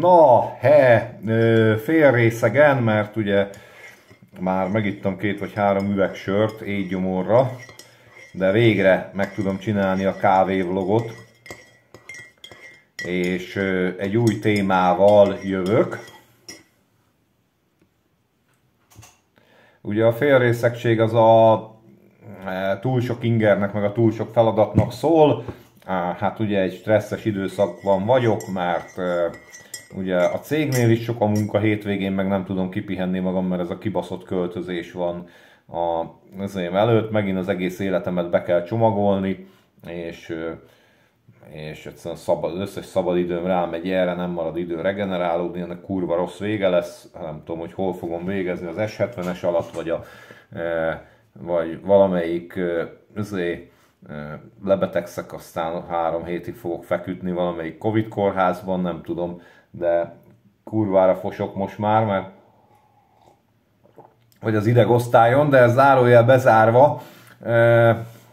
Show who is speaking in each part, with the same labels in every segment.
Speaker 1: na, he, részegen, mert ugye már megittam két vagy három üveg sört gyomorra, de végre meg tudom csinálni a kávévlogot, és egy új témával jövök. Ugye a részegség az a e, túl sok ingernek, meg a túl sok feladatnak szól. Hát ugye egy stresszes időszakban vagyok, mert ugye a cégnél is sok a munka hétvégén, meg nem tudom kipihenni magam, mert ez a kibaszott költözés van a, az én előtt, megint az egész életemet be kell csomagolni, és és egyszerűen szabad, az összes szabad időm rámegy erre, nem marad idő regenerálódni, ennek kurva rossz vége lesz, nem tudom, hogy hol fogom végezni az S70-es alatt, vagy, a, vagy valamelyik azért, lebetegszek, aztán három hétig fogok feküdni valamelyik Covid kórházban, nem tudom, de kurvára fosok most már, mert hogy az osztályon, de zárójel bezárva,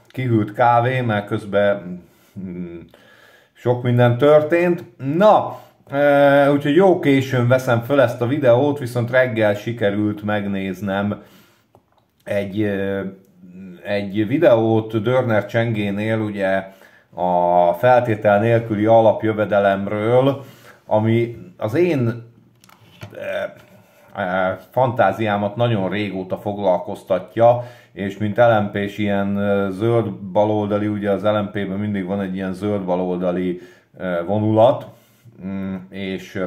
Speaker 1: kihűlt kávé, mert közben mm, sok minden történt. Na, úgyhogy jó későn veszem föl ezt a videót, viszont reggel sikerült megnéznem egy, egy videót Dörner Csengénél, ugye a feltétel nélküli alapjövedelemről, ami az én eh, eh, fantáziámat nagyon régóta foglalkoztatja, és mint lmp ilyen eh, zöld baloldali, ugye az LMP-ben mindig van egy ilyen zöld baloldali vonulat, mm, és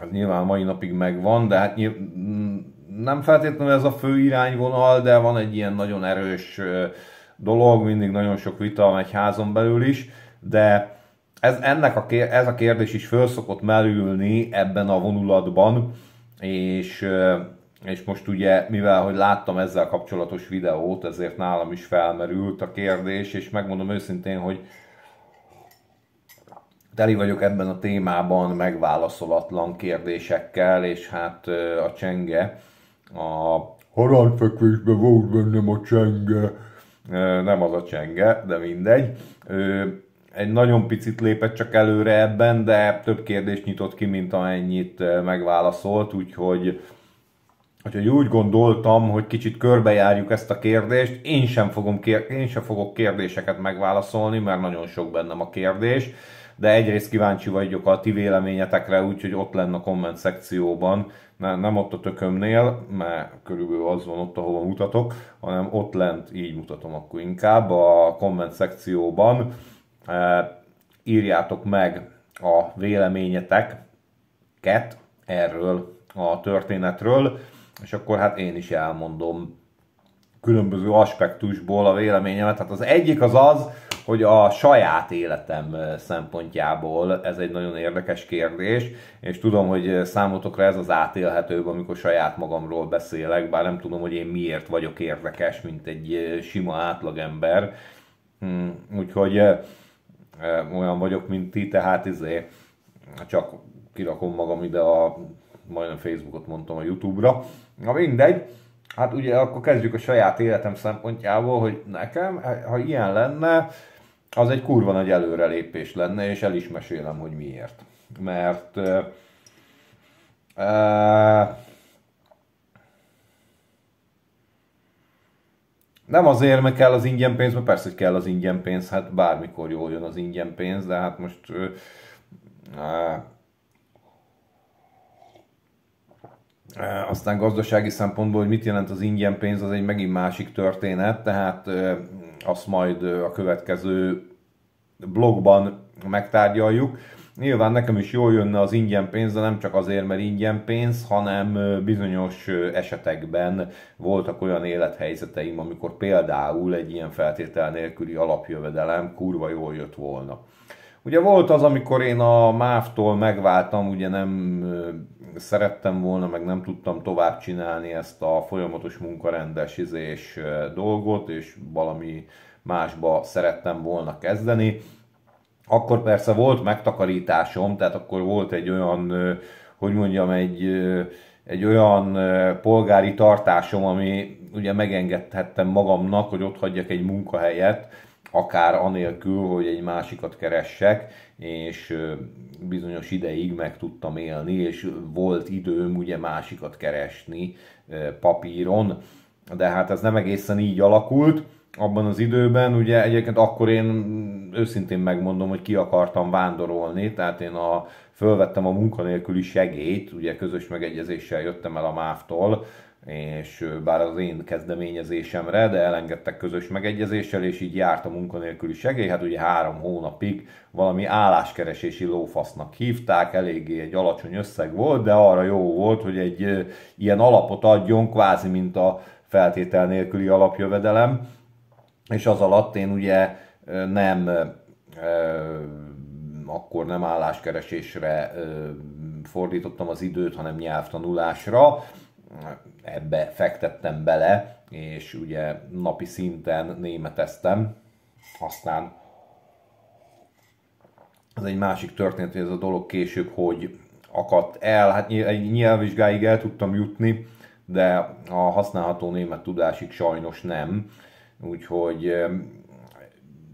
Speaker 1: az nyilván mai napig megvan, de hát nyilv... Mm, nem feltétlenül ez a fő irányvonal, de van egy ilyen nagyon erős dolog, mindig nagyon sok vita megy házon belül is, de ez, ennek a, ez a kérdés is föl szokott merülni ebben a vonulatban, és, és most ugye, mivel hogy láttam ezzel kapcsolatos videót, ezért nálam is felmerült a kérdés, és megmondom őszintén, hogy teli vagyok ebben a témában megválaszolatlan kérdésekkel, és hát a csenge, a harangfekvésben volt bennem a csenge, nem az a csenge, de mindegy, egy nagyon picit lépett csak előre ebben, de több kérdést nyitott ki, mint amennyit eh, megválaszolt, úgyhogy Úgyhogy úgy gondoltam, hogy kicsit körbejárjuk ezt a kérdést, én sem, fogom kér- én sem fogok kérdéseket megválaszolni, mert nagyon sok bennem a kérdés, de egyrészt kíváncsi vagyok a ti véleményetekre, úgyhogy ott lenne a komment szekcióban, mert nem ott a tökömnél, mert körülbelül az van ott, ahova mutatok, hanem ott lent így mutatom akkor inkább a komment szekcióban írjátok meg a véleményeteket erről a történetről, és akkor hát én is elmondom különböző aspektusból a véleményemet. Hát az egyik az az, hogy a saját életem szempontjából ez egy nagyon érdekes kérdés, és tudom, hogy számotokra ez az átélhetőbb, amikor saját magamról beszélek, bár nem tudom, hogy én miért vagyok érdekes, mint egy sima átlagember. Hmm, úgyhogy olyan vagyok, mint ti, tehát izé, csak kirakom magam ide a, majdnem Facebookot mondtam a Youtube-ra, na mindegy, hát ugye akkor kezdjük a saját életem szempontjából, hogy nekem, e, ha ilyen lenne, az egy kurva nagy előrelépés lenne, és el is mesélem, hogy miért. Mert uh, uh, Nem azért, mert kell az ingyen pénz, mert persze, hogy kell az ingyen pénz, hát bármikor jól jön az ingyen pénz, de hát most... Á, aztán gazdasági szempontból, hogy mit jelent az ingyen pénz, az egy megint másik történet, tehát azt majd a következő blogban megtárgyaljuk. Nyilván nekem is jól jönne az ingyen pénz, de nem csak azért, mert ingyen pénz, hanem bizonyos esetekben voltak olyan élethelyzeteim, amikor például egy ilyen feltétel nélküli alapjövedelem kurva jól jött volna. Ugye volt az, amikor én a MÁV-tól megváltam, ugye nem szerettem volna, meg nem tudtam tovább csinálni ezt a folyamatos munkarendesizés dolgot, és valami másba szerettem volna kezdeni akkor persze volt megtakarításom, tehát akkor volt egy olyan, hogy mondjam, egy, egy olyan polgári tartásom, ami ugye megengedhettem magamnak, hogy ott hagyjak egy munkahelyet, akár anélkül, hogy egy másikat keressek, és bizonyos ideig meg tudtam élni, és volt időm ugye másikat keresni papíron, de hát ez nem egészen így alakult abban az időben, ugye egyébként akkor én őszintén megmondom, hogy ki akartam vándorolni, tehát én a, fölvettem a munkanélküli segélyt, ugye közös megegyezéssel jöttem el a MÁV-tól, és bár az én kezdeményezésemre, de elengedtek közös megegyezéssel, és így járt a munkanélküli segély, hát ugye három hónapig valami álláskeresési lófasznak hívták, eléggé egy alacsony összeg volt, de arra jó volt, hogy egy ilyen alapot adjon, kvázi mint a feltétel nélküli alapjövedelem, és az alatt én ugye nem akkor nem álláskeresésre fordítottam az időt, hanem nyelvtanulásra. Ebbe fektettem bele, és ugye napi szinten németeztem, aztán ez egy másik történet, hogy ez a dolog később hogy akadt el. Hát egy nyelvvizsgáig el tudtam jutni, de a használható német tudásig sajnos nem Úgyhogy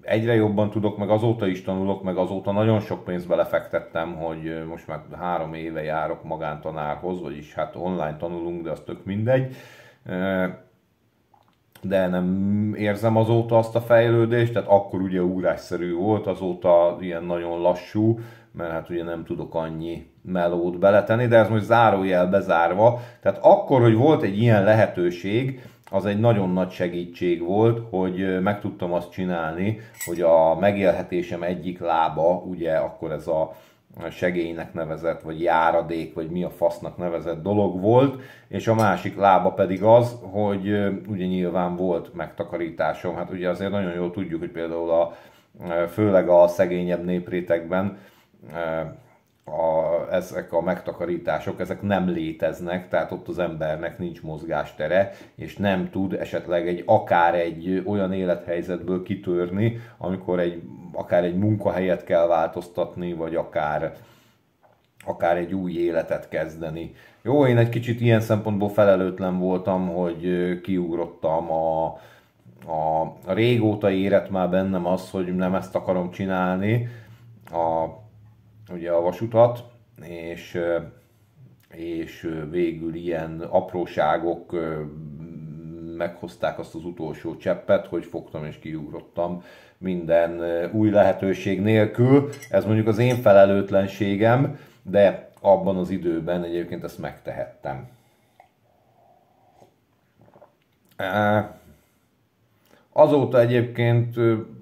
Speaker 1: egyre jobban tudok, meg azóta is tanulok, meg azóta nagyon sok pénzt belefektettem, hogy most már három éve járok magántanárhoz, vagyis hát online tanulunk, de az tök mindegy. De nem érzem azóta azt a fejlődést, tehát akkor ugye úrásszerű volt, azóta ilyen nagyon lassú, mert hát ugye nem tudok annyi melót beletenni, de ez most zárójel bezárva. Tehát akkor, hogy volt egy ilyen lehetőség, az egy nagyon nagy segítség volt, hogy meg tudtam azt csinálni, hogy a megélhetésem egyik lába, ugye akkor ez a segélynek nevezett, vagy járadék, vagy mi a fasznak nevezett dolog volt, és a másik lába pedig az, hogy ugye nyilván volt megtakarításom, hát ugye azért nagyon jól tudjuk, hogy például a, főleg a szegényebb néprétegben a, ezek a megtakarítások, ezek nem léteznek, tehát ott az embernek nincs mozgástere, és nem tud esetleg egy akár egy olyan élethelyzetből kitörni, amikor egy, akár egy munkahelyet kell változtatni, vagy akár, akár egy új életet kezdeni. Jó, én egy kicsit ilyen szempontból felelőtlen voltam, hogy kiugrottam a, a, a régóta érett már bennem az, hogy nem ezt akarom csinálni, a ugye a vasutat, és, és végül ilyen apróságok meghozták azt az utolsó cseppet, hogy fogtam és kiugrottam minden új lehetőség nélkül. Ez mondjuk az én felelőtlenségem, de abban az időben egyébként ezt megtehettem. Azóta egyébként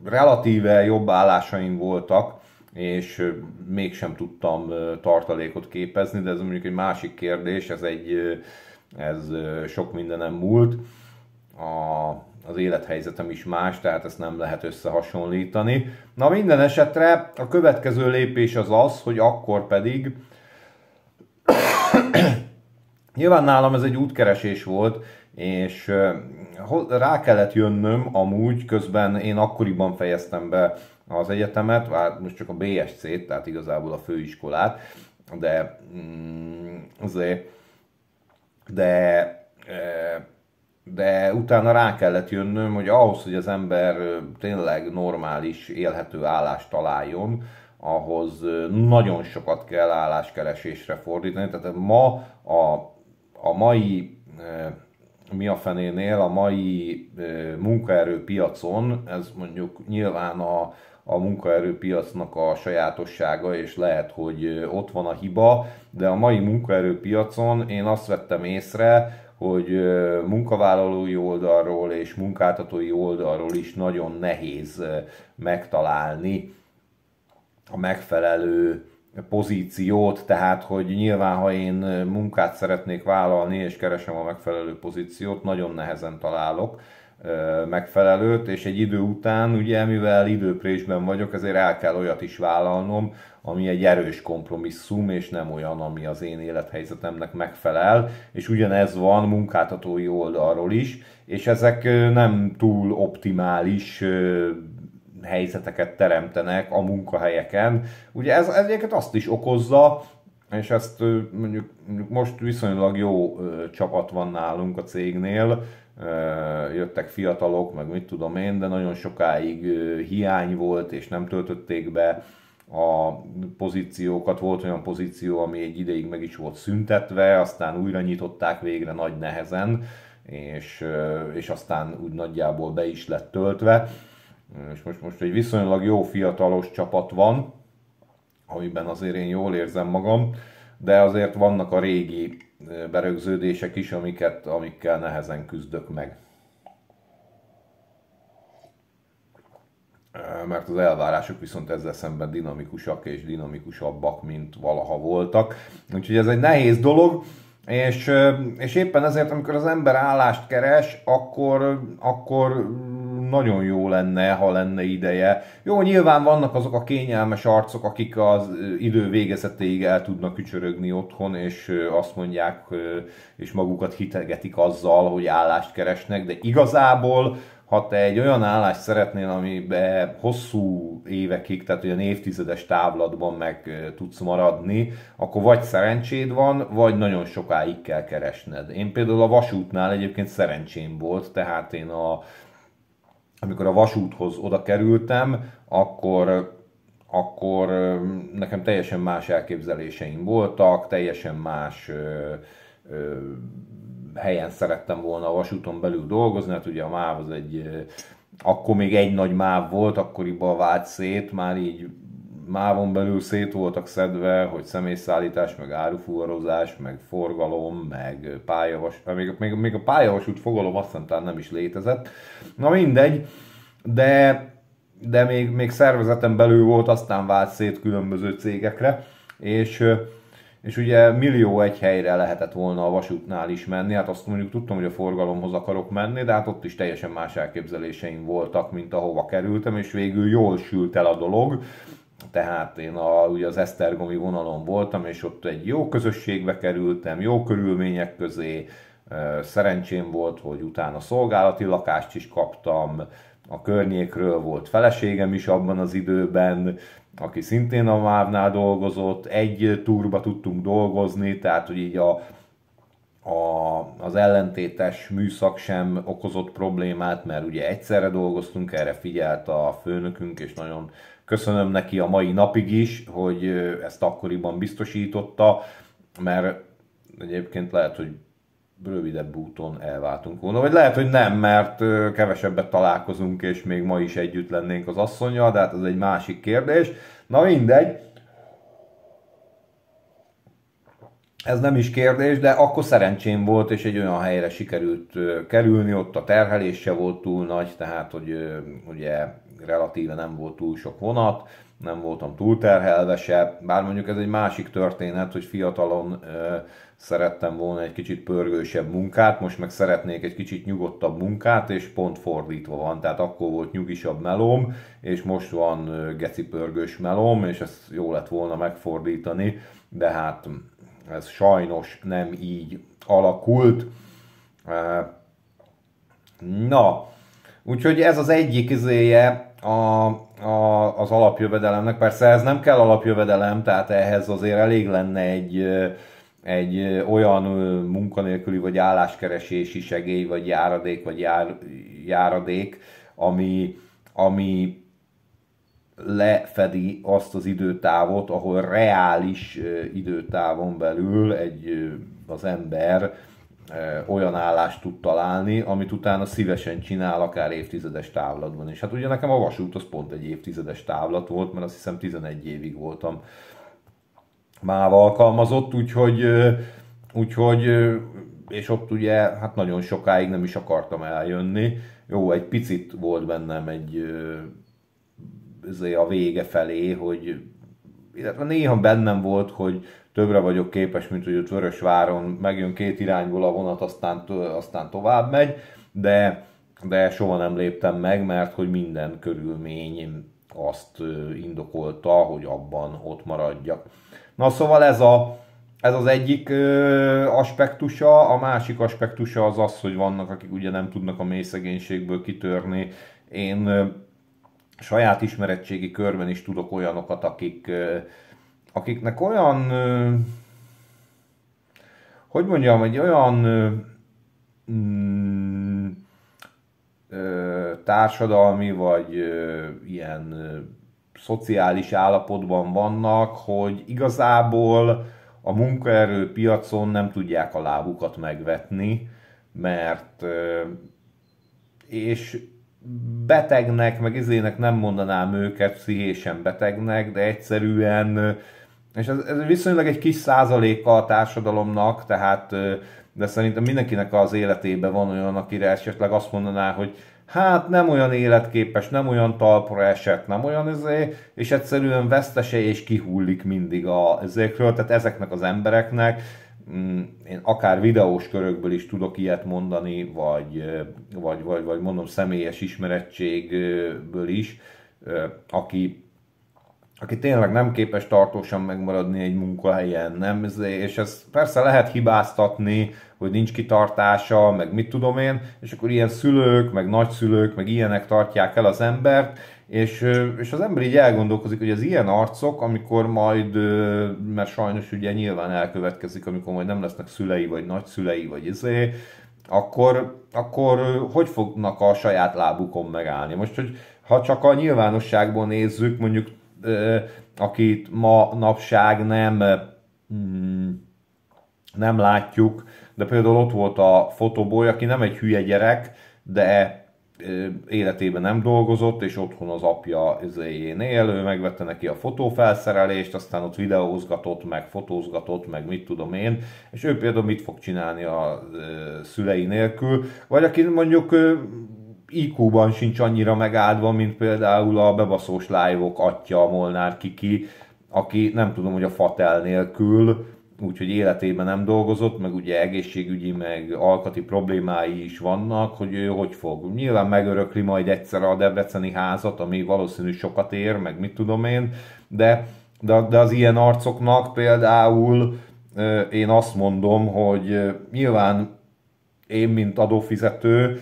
Speaker 1: relatíve jobb állásaim voltak, és mégsem tudtam tartalékot képezni, de ez mondjuk egy másik kérdés, ez egy ez sok mindenem múlt. A, az élethelyzetem is más, tehát ezt nem lehet összehasonlítani. Na minden esetre a következő lépés az az, hogy akkor pedig nyilván nálam ez egy útkeresés volt, és rá kellett jönnöm amúgy, közben én akkoriban fejeztem be az egyetemet, hát most csak a BSC-t, tehát igazából a főiskolát, de mm, azért, de e, de utána rá kellett jönnöm, hogy ahhoz, hogy az ember tényleg normális, élhető állást találjon, ahhoz nagyon sokat kell álláskeresésre fordítani. Tehát ma a, a mai e, mi a fenénél, a mai e, munkaerőpiacon, ez mondjuk nyilván a, a munkaerőpiacnak a sajátossága, és lehet, hogy ott van a hiba, de a mai munkaerőpiacon én azt vettem észre, hogy munkavállalói oldalról és munkáltatói oldalról is nagyon nehéz megtalálni a megfelelő pozíciót, tehát hogy nyilván, ha én munkát szeretnék vállalni és keresem a megfelelő pozíciót, nagyon nehezen találok, megfelelőt, és egy idő után, ugye, mivel időprésben vagyok, ezért el kell olyat is vállalnom, ami egy erős kompromisszum, és nem olyan, ami az én élethelyzetemnek megfelel, és ugyanez van munkáltatói oldalról is, és ezek nem túl optimális helyzeteket teremtenek a munkahelyeken. Ugye ez, ez egyébként azt is okozza, és ezt mondjuk most viszonylag jó csapat van nálunk a cégnél, jöttek fiatalok, meg mit tudom én, de nagyon sokáig hiány volt, és nem töltötték be a pozíciókat. Volt olyan pozíció, ami egy ideig meg is volt szüntetve, aztán újra nyitották végre nagy nehezen, és, és aztán úgy nagyjából be is lett töltve. És most, most egy viszonylag jó fiatalos csapat van, amiben azért én jól érzem magam, de azért vannak a régi berögződések is, amiket, amikkel nehezen küzdök meg. Mert az elvárások viszont ezzel szemben dinamikusak és dinamikusabbak, mint valaha voltak. Úgyhogy ez egy nehéz dolog, és, és éppen ezért, amikor az ember állást keres, akkor, akkor nagyon jó lenne, ha lenne ideje. Jó, nyilván vannak azok a kényelmes arcok, akik az idő végezetéig el tudnak kücsörögni otthon, és azt mondják, és magukat hitegetik azzal, hogy állást keresnek, de igazából ha te egy olyan állást szeretnél, amibe hosszú évekig, tehát olyan évtizedes távlatban meg tudsz maradni, akkor vagy szerencséd van, vagy nagyon sokáig kell keresned. Én például a vasútnál egyébként szerencsém volt, tehát én a amikor a vasúthoz oda kerültem, akkor akkor nekem teljesen más elképzeléseim voltak, teljesen más ö, ö, helyen szerettem volna a vasúton belül dolgozni, hát ugye a MÁV az egy, akkor még egy nagy MÁV volt, akkoriban vált szét, már így mávon belül szét voltak szedve, hogy személyszállítás, meg árufúvarozás, meg forgalom, meg pályavas, még, még, még a pályavasút fogalom azt hiszem nem is létezett. Na mindegy, de, de még, még szervezeten belül volt, aztán vált szét különböző cégekre, és és ugye millió egy helyre lehetett volna a vasútnál is menni, hát azt mondjuk tudtam, hogy a forgalomhoz akarok menni, de hát ott is teljesen más elképzeléseim voltak, mint ahova kerültem, és végül jól sült el a dolog, tehát én a, ugye az Esztergomi vonalon voltam, és ott egy jó közösségbe kerültem, jó körülmények közé, szerencsém volt, hogy utána szolgálati lakást is kaptam, a környékről volt feleségem is abban az időben, aki szintén a Mávnál dolgozott, egy túrba tudtunk dolgozni, tehát hogy így a a, az ellentétes műszak sem okozott problémát, mert ugye egyszerre dolgoztunk, erre figyelt a főnökünk, és nagyon köszönöm neki a mai napig is, hogy ezt akkoriban biztosította, mert egyébként lehet, hogy rövidebb úton elváltunk volna, vagy lehet, hogy nem, mert kevesebbet találkozunk, és még ma is együtt lennénk az asszonyjal, de hát ez egy másik kérdés. Na mindegy, Ez nem is kérdés, de akkor szerencsém volt, és egy olyan helyre sikerült kerülni, ott a terhelés se volt túl nagy, tehát hogy ugye relatíve nem volt túl sok vonat, nem voltam túl terhelve se, bár mondjuk ez egy másik történet, hogy fiatalon ö, szerettem volna egy kicsit pörgősebb munkát, most meg szeretnék egy kicsit nyugodtabb munkát, és pont fordítva van, tehát akkor volt nyugisabb melóm, és most van ö, geci pörgős melóm, és ezt jó lett volna megfordítani, de hát ez sajnos nem így alakult. Na, úgyhogy ez az egyik izéje a, a, az alapjövedelemnek. Persze ez nem kell alapjövedelem, tehát ehhez azért elég lenne egy, egy olyan munkanélküli vagy álláskeresési segély, vagy járadék, vagy jár, járadék, ami, ami lefedi azt az időtávot, ahol reális időtávon belül egy, az ember olyan állást tud találni, amit utána szívesen csinál, akár évtizedes távlatban. is. hát ugye nekem a vasút az pont egy évtizedes távlat volt, mert azt hiszem 11 évig voltam már alkalmazott, úgyhogy, úgyhogy és ott ugye hát nagyon sokáig nem is akartam eljönni. Jó, egy picit volt bennem egy Izé, a vége felé, hogy illetve néha bennem volt, hogy többre vagyok képes, mint hogy ott Vörösváron megjön két irányból a vonat, aztán, aztán tovább megy, de, de soha nem léptem meg, mert hogy minden körülmény azt indokolta, hogy abban ott maradjak. Na szóval ez, a, ez az egyik ö, aspektusa, a másik aspektusa az az, hogy vannak, akik ugye nem tudnak a mély szegénységből kitörni. Én saját ismeretségi körben is tudok olyanokat, akik, akiknek olyan, hogy mondjam, egy olyan mm, társadalmi vagy ilyen szociális állapotban vannak, hogy igazából a munkaerőpiacon nem tudják a lábukat megvetni, mert és betegnek, meg izének nem mondanám őket pszichésen betegnek, de egyszerűen, és ez, ez viszonylag egy kis százaléka a társadalomnak, tehát de szerintem mindenkinek az életében van olyan, akire esetleg azt mondaná, hogy hát nem olyan életképes, nem olyan talpra esett, nem olyan izé, és egyszerűen vesztese és kihullik mindig a ezekről, tehát ezeknek az embereknek Mm, én akár videós körökből is tudok ilyet mondani, vagy, eh, vagy, vagy, vagy mondom személyes ismerettségből is, eh, aki, aki tényleg nem képes tartósan megmaradni egy munkahelyen, nem? és ez persze lehet hibáztatni, hogy nincs kitartása, meg mit tudom én, és akkor ilyen szülők, meg nagyszülők, meg ilyenek tartják el az embert, és, és az ember így elgondolkozik, hogy az ilyen arcok, amikor majd, mert sajnos ugye nyilván elkövetkezik, amikor majd nem lesznek szülei, vagy nagyszülei, vagy izé, akkor, akkor hogy fognak a saját lábukon megállni? Most, hogy ha csak a nyilvánosságban nézzük, mondjuk akit ma napság nem, mm, nem látjuk, de például ott volt a fotoboy, aki nem egy hülye gyerek, de életében nem dolgozott, és otthon az apja izéjén él, ő megvette neki a fotófelszerelést, aztán ott videózgatott, meg fotózgatott, meg mit tudom én, és ő például mit fog csinálni a szülei nélkül, vagy aki mondjuk IQ-ban sincs annyira megáldva, mint például a bebaszós live-ok atya Molnár Kiki, aki nem tudom, hogy a Fatel nélkül úgyhogy életében nem dolgozott, meg ugye egészségügyi, meg alkati problémái is vannak, hogy ő hogy fog. Nyilván megörökli majd egyszer a debreceni házat, ami valószínű sokat ér, meg mit tudom én, de, de, de az ilyen arcoknak például én azt mondom, hogy nyilván én, mint adófizető,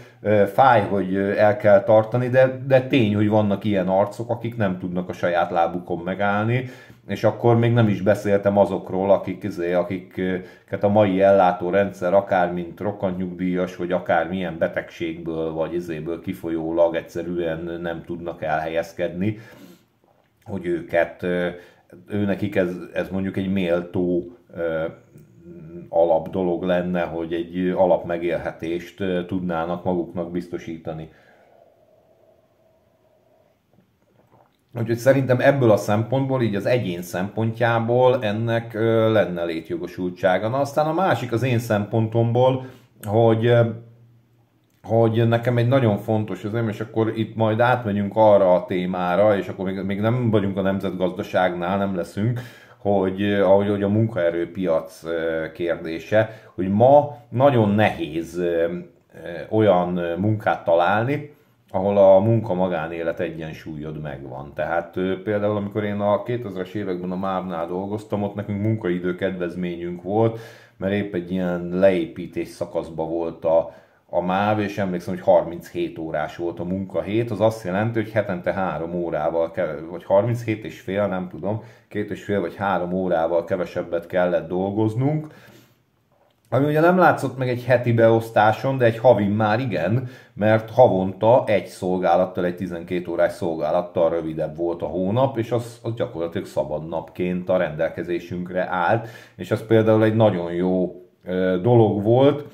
Speaker 1: fáj, hogy el kell tartani, de, de tény, hogy vannak ilyen arcok, akik nem tudnak a saját lábukon megállni, és akkor még nem is beszéltem azokról, akik, izé, akiket a mai ellátórendszer akár mint nyugdíjas, vagy akár milyen betegségből, vagy izéből kifolyólag egyszerűen nem tudnak elhelyezkedni, hogy őket, ő nekik ez, ez mondjuk egy méltó alap dolog lenne, hogy egy alapmegélhetést tudnának maguknak biztosítani. Úgyhogy szerintem ebből a szempontból, így az egyén szempontjából ennek lenne létjogosultsága. Na aztán a másik az én szempontomból, hogy hogy nekem egy nagyon fontos az, és akkor itt majd átmegyünk arra a témára, és akkor még, még nem vagyunk a nemzetgazdaságnál, nem leszünk, hogy ahogy hogy a munkaerőpiac kérdése, hogy ma nagyon nehéz olyan munkát találni, ahol a munka-magánélet egyensúlyod megvan. Tehát például, amikor én a 2000-es években a Márnál dolgoztam, ott nekünk munkaidő kedvezményünk volt, mert épp egy ilyen leépítés szakaszba volt a, a MÁV, és emlékszem, hogy 37 órás volt a munkahét, az azt jelenti, hogy hetente 3 órával, vagy 37 és fél, nem tudom, két és fél vagy három órával kevesebbet kellett dolgoznunk, ami ugye nem látszott meg egy heti beosztáson, de egy havin már igen, mert havonta egy szolgálattal, egy 12 órás szolgálattal rövidebb volt a hónap, és az, az gyakorlatilag szabad napként a rendelkezésünkre állt, és ez például egy nagyon jó ö, dolog volt,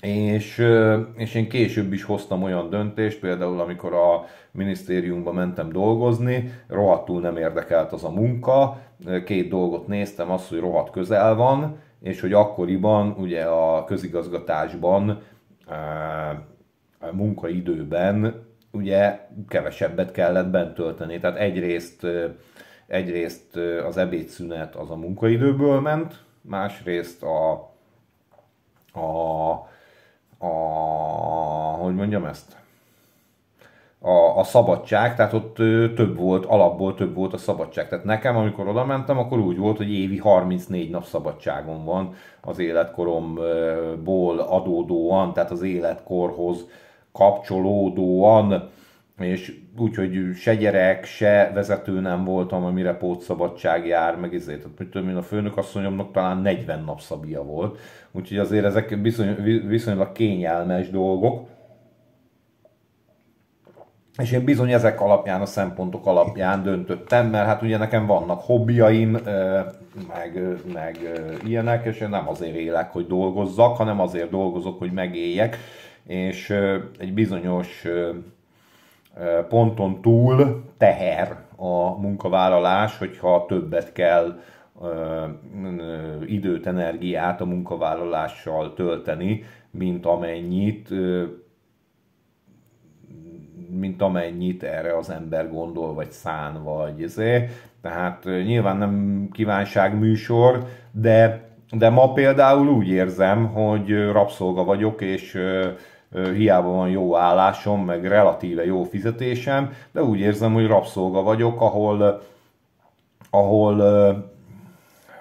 Speaker 1: és, ö, és én később is hoztam olyan döntést, például amikor a minisztériumba mentem dolgozni, rohadtul nem érdekelt az a munka, két dolgot néztem, az, hogy rohadt közel van, és hogy akkoriban ugye a közigazgatásban a munkaidőben ugye kevesebbet kellett bent tölteni. Tehát egyrészt, egyrészt az ebédszünet az a munkaidőből ment, másrészt a, a, a hogy mondjam ezt? a, a szabadság, tehát ott ö, több volt, alapból több volt a szabadság. Tehát nekem, amikor oda mentem, akkor úgy volt, hogy évi 34 nap szabadságom van az életkoromból adódóan, tehát az életkorhoz kapcsolódóan, és úgyhogy se gyerek, se vezető nem voltam, amire pótszabadság jár, meg ezért. Tehát mit tudom én, a főnök asszonyomnak talán 40 nap szabia volt, úgyhogy azért ezek bizony, viszonylag kényelmes dolgok és én bizony ezek alapján, a szempontok alapján döntöttem, mert hát ugye nekem vannak hobbiaim, meg, meg ilyenek, és én nem azért élek, hogy dolgozzak, hanem azért dolgozok, hogy megéljek, és egy bizonyos ponton túl teher a munkavállalás, hogyha többet kell időt, energiát a munkavállalással tölteni, mint amennyit mint amennyit erre az ember gondol, vagy szán, vagy ezért. Tehát nyilván nem kívánság műsor, de, de ma például úgy érzem, hogy rabszolga vagyok, és hiába van jó állásom, meg relatíve jó fizetésem, de úgy érzem, hogy rabszolga vagyok, ahol, ahol,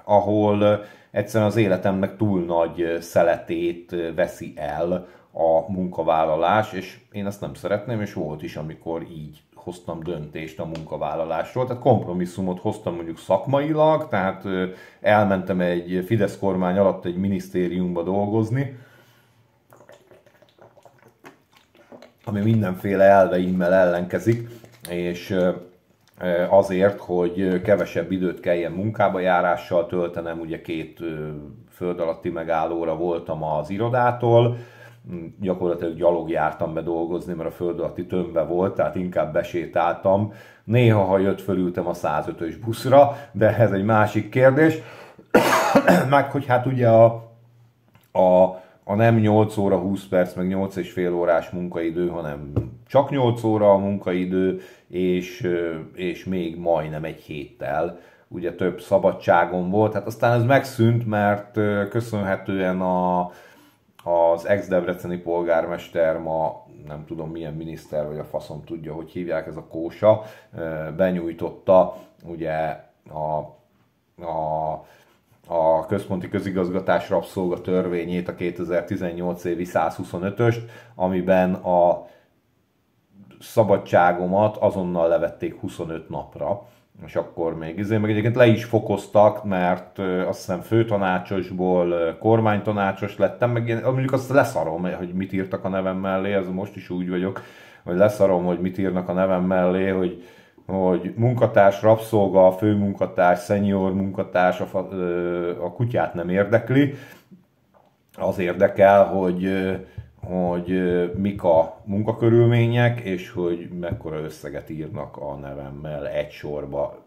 Speaker 1: ahol egyszerűen az életemnek túl nagy szeletét veszi el a munkavállalás, és én ezt nem szeretném, és volt is, amikor így hoztam döntést a munkavállalásról, tehát kompromisszumot hoztam mondjuk szakmailag, tehát elmentem egy Fidesz kormány alatt egy minisztériumba dolgozni, ami mindenféle elveimmel ellenkezik, és azért, hogy kevesebb időt kelljen munkába járással töltenem, ugye két föld alatti megállóra voltam az irodától, gyakorlatilag gyalog jártam be dolgozni, mert a föld alatti tömve volt, tehát inkább besétáltam. Néha, ha jött, fölültem a 105-ös buszra, de ez egy másik kérdés. Meg, hogy hát ugye a, a, a nem 8 óra 20 perc, meg 8 és fél órás munkaidő, hanem csak 8 óra a munkaidő, és, és még majdnem egy héttel ugye több szabadságom volt. Hát aztán ez megszűnt, mert köszönhetően a, az ex-debreceni polgármester ma nem tudom milyen miniszter vagy a faszom tudja, hogy hívják ez a kósa, benyújtotta ugye a, a a központi közigazgatás rabszolga törvényét, a 2018 évi 125-öst, amiben a szabadságomat azonnal levették 25 napra és akkor még izé, meg egyébként le is fokoztak, mert azt hiszem főtanácsosból kormánytanácsos lettem, meg én, mondjuk azt leszarom, hogy mit írtak a nevem mellé, ez most is úgy vagyok, hogy leszarom, hogy mit írnak a nevem mellé, hogy, hogy munkatárs, rabszolga, főmunkatárs, senior munkatárs, a, a kutyát nem érdekli, az érdekel, hogy hogy mik a munkakörülmények, és hogy mekkora összeget írnak a nevemmel egy sorba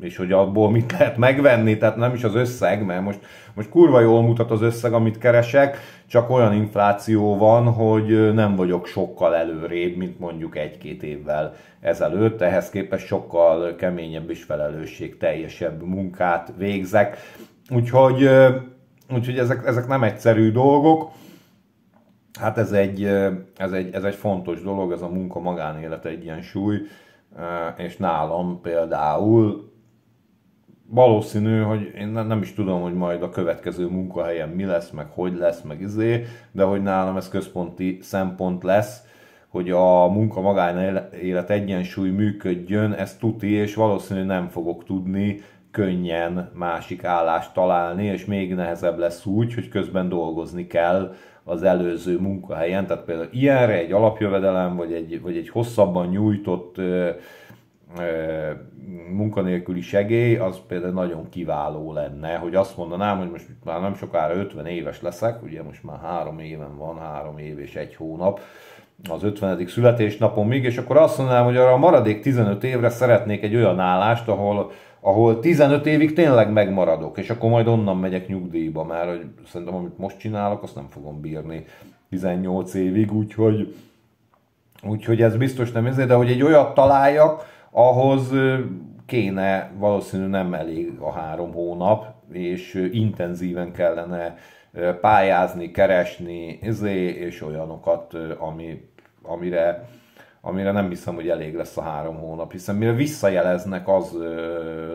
Speaker 1: és hogy abból mit lehet megvenni, tehát nem is az összeg, mert most, most kurva jól mutat az összeg, amit keresek, csak olyan infláció van, hogy nem vagyok sokkal előrébb, mint mondjuk egy-két évvel ezelőtt, ehhez képest sokkal keményebb és felelősség teljesebb munkát végzek, úgyhogy, úgyhogy ezek, ezek nem egyszerű dolgok, Hát ez egy, ez egy, ez egy fontos dolog, ez a munka magánélet egy ilyen súly, és nálam például valószínű, hogy én nem is tudom, hogy majd a következő munkahelyen mi lesz, meg hogy lesz, meg izé, de hogy nálam ez központi szempont lesz, hogy a munka magánélet egyensúly működjön, ez tuti, és valószínű nem fogok tudni könnyen másik állást találni, és még nehezebb lesz úgy, hogy közben dolgozni kell az előző munkahelyen. Tehát például ilyenre egy alapjövedelem, vagy egy, vagy egy hosszabban nyújtott ö, ö, munkanélküli segély, az például nagyon kiváló lenne, hogy azt mondanám, hogy most már nem sokára 50 éves leszek, ugye most már három éven van, három év és egy hónap, az 50. még és akkor azt mondanám, hogy arra a maradék 15 évre szeretnék egy olyan állást, ahol ahol 15 évig tényleg megmaradok, és akkor majd onnan megyek nyugdíjba, mert hogy szerintem amit most csinálok, azt nem fogom bírni 18 évig, úgyhogy, úgyhogy ez biztos nem ezért, de hogy egy olyat találjak, ahhoz kéne valószínű nem elég a három hónap, és intenzíven kellene pályázni, keresni, ezért, és olyanokat, ami, amire amire nem hiszem, hogy elég lesz a három hónap, hiszen mire visszajeleznek, az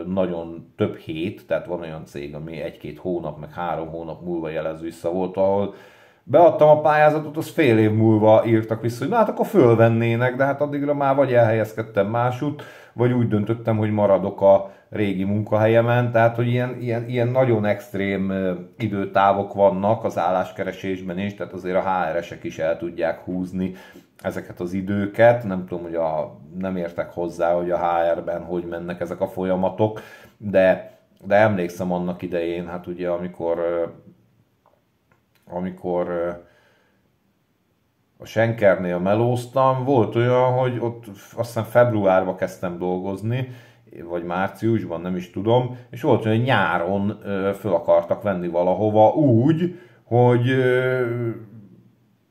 Speaker 1: nagyon több hét, tehát van olyan cég, ami egy-két hónap, meg három hónap múlva jelez vissza volt, ahol beadtam a pályázatot, az fél év múlva írtak vissza, hogy na hát akkor fölvennének, de hát addigra már vagy elhelyezkedtem másút, vagy úgy döntöttem, hogy maradok a régi munkahelyemen, tehát hogy ilyen, ilyen, ilyen nagyon extrém időtávok vannak az álláskeresésben is, tehát azért a HR-esek is el tudják húzni ezeket az időket, nem tudom, hogy a, nem értek hozzá, hogy a HR-ben hogy mennek ezek a folyamatok, de, de emlékszem annak idején, hát ugye amikor amikor a Senkernél melóztam, volt olyan, hogy ott azt hiszem februárba kezdtem dolgozni, vagy márciusban, nem is tudom, és volt, hogy nyáron föl akartak venni valahova úgy, hogy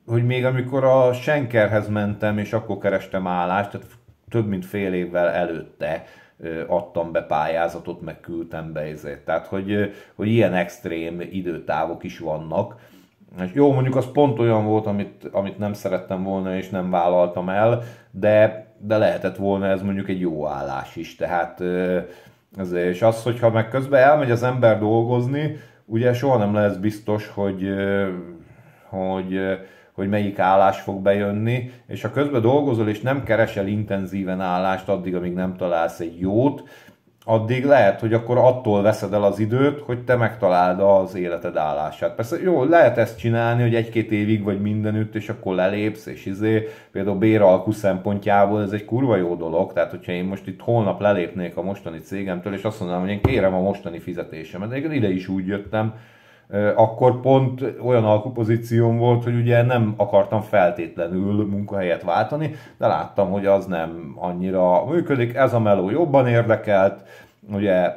Speaker 1: hogy még amikor a Senkerhez mentem, és akkor kerestem állást, tehát több mint fél évvel előtte adtam be pályázatot, meg küldtem be ezért. Tehát, hogy, hogy ilyen extrém időtávok is vannak. És jó, mondjuk az pont olyan volt, amit, amit nem szerettem volna, és nem vállaltam el, de de lehetett volna ez mondjuk egy jó állás is. Tehát ez, és az, hogyha meg közben elmegy az ember dolgozni, ugye soha nem lesz biztos, hogy, hogy, hogy melyik állás fog bejönni, és ha közben dolgozol és nem keresel intenzíven állást addig, amíg nem találsz egy jót, addig lehet, hogy akkor attól veszed el az időt, hogy te megtaláld az életed állását. Persze jó, lehet ezt csinálni, hogy egy-két évig vagy mindenütt, és akkor lelépsz, és izé, például béralkú szempontjából ez egy kurva jó dolog, tehát hogyha én most itt holnap lelépnék a mostani cégemtől, és azt mondanám, hogy én kérem a mostani fizetésemet, de ide is úgy jöttem, akkor pont olyan alkupozícióm volt, hogy ugye nem akartam feltétlenül munkahelyet váltani, de láttam, hogy az nem annyira működik. Ez a meló jobban érdekelt, ugye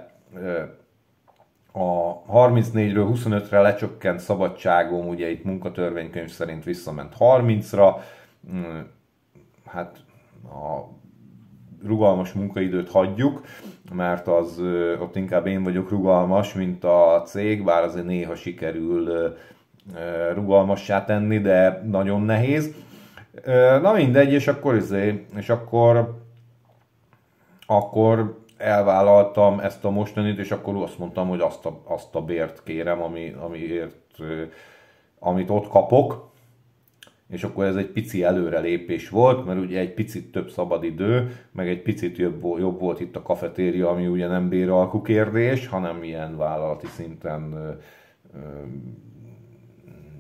Speaker 1: a 34-ről 25-re lecsökkent szabadságom, ugye itt munkatörvénykönyv szerint visszament 30-ra, hát a rugalmas munkaidőt hagyjuk, mert az ott inkább én vagyok rugalmas, mint a cég, bár azért néha sikerül rugalmassá tenni, de nagyon nehéz. Na mindegy, és akkor izé, és akkor akkor elvállaltam ezt a mostanit, és akkor azt mondtam, hogy azt a, azt a bért kérem, ami, amiért, amit ott kapok, és akkor ez egy pici előrelépés volt, mert ugye egy picit több szabadidő, meg egy picit jobb, jobb volt itt a kafetéria, ami ugye nem béralkú kérdés, hanem ilyen vállalati szinten ö, ö,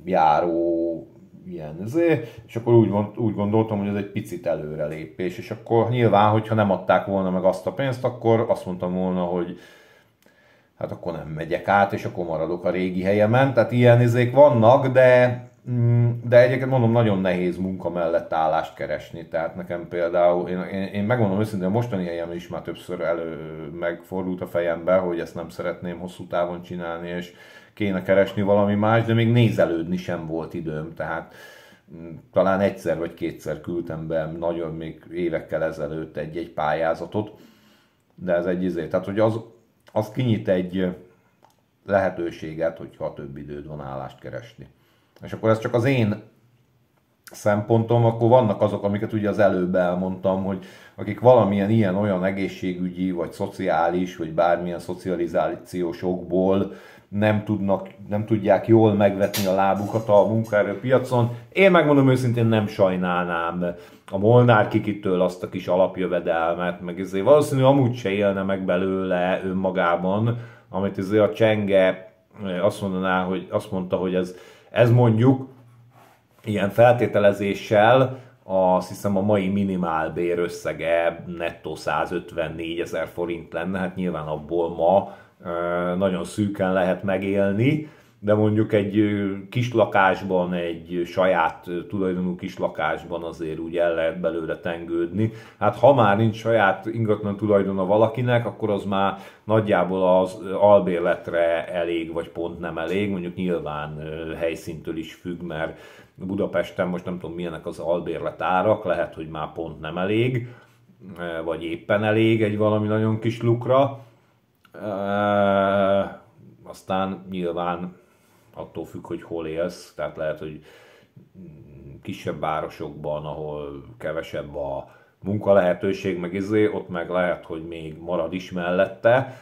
Speaker 1: járó ilyen, ezért, és akkor úgy, úgy gondoltam, hogy ez egy picit előrelépés, és akkor nyilván, hogyha nem adták volna meg azt a pénzt, akkor azt mondtam volna, hogy hát akkor nem megyek át, és akkor maradok a régi helyemen, tehát ilyen izék vannak, de Mm, de egyébként mondom, nagyon nehéz munka mellett állást keresni. Tehát nekem például, én, én, én megmondom őszintén, a mostani helyem is már többször elő megfordult a fejembe, hogy ezt nem szeretném hosszú távon csinálni, és kéne keresni valami más, de még nézelődni sem volt időm. Tehát mm, talán egyszer vagy kétszer küldtem be nagyon még évekkel ezelőtt egy-egy pályázatot, de ez egy izé. Tehát, hogy az, az kinyit egy lehetőséget, hogyha több időd van állást keresni. És akkor ez csak az én szempontom, akkor vannak azok, amiket ugye az előbb elmondtam, hogy akik valamilyen ilyen-olyan egészségügyi, vagy szociális, vagy bármilyen szocializációs okból nem, tudnak, nem tudják jól megvetni a lábukat a munkaerőpiacon. Én megmondom őszintén, nem sajnálnám a Molnár kikitől azt a kis alapjövedelmet, meg ezért valószínű amúgy se élne meg belőle önmagában, amit azért a Csenge eh, azt mondaná, hogy azt mondta, hogy ez ez mondjuk ilyen feltételezéssel azt hiszem a mai bér összege nettó 154 ezer forint lenne, hát nyilván abból ma nagyon szűken lehet megélni, de mondjuk egy kis lakásban, egy saját tulajdonú kis lakásban azért úgy el lehet belőle tengődni. Hát ha már nincs saját ingatlan tulajdona valakinek, akkor az már nagyjából az albérletre elég, vagy pont nem elég, mondjuk nyilván helyszíntől is függ, mert Budapesten most nem tudom milyenek az albérlet árak, lehet, hogy már pont nem elég, vagy éppen elég egy valami nagyon kis lukra. Aztán nyilván attól függ, hogy hol élsz, tehát lehet, hogy kisebb városokban, ahol kevesebb a lehetőség, meg izé, ott meg lehet, hogy még marad is mellette,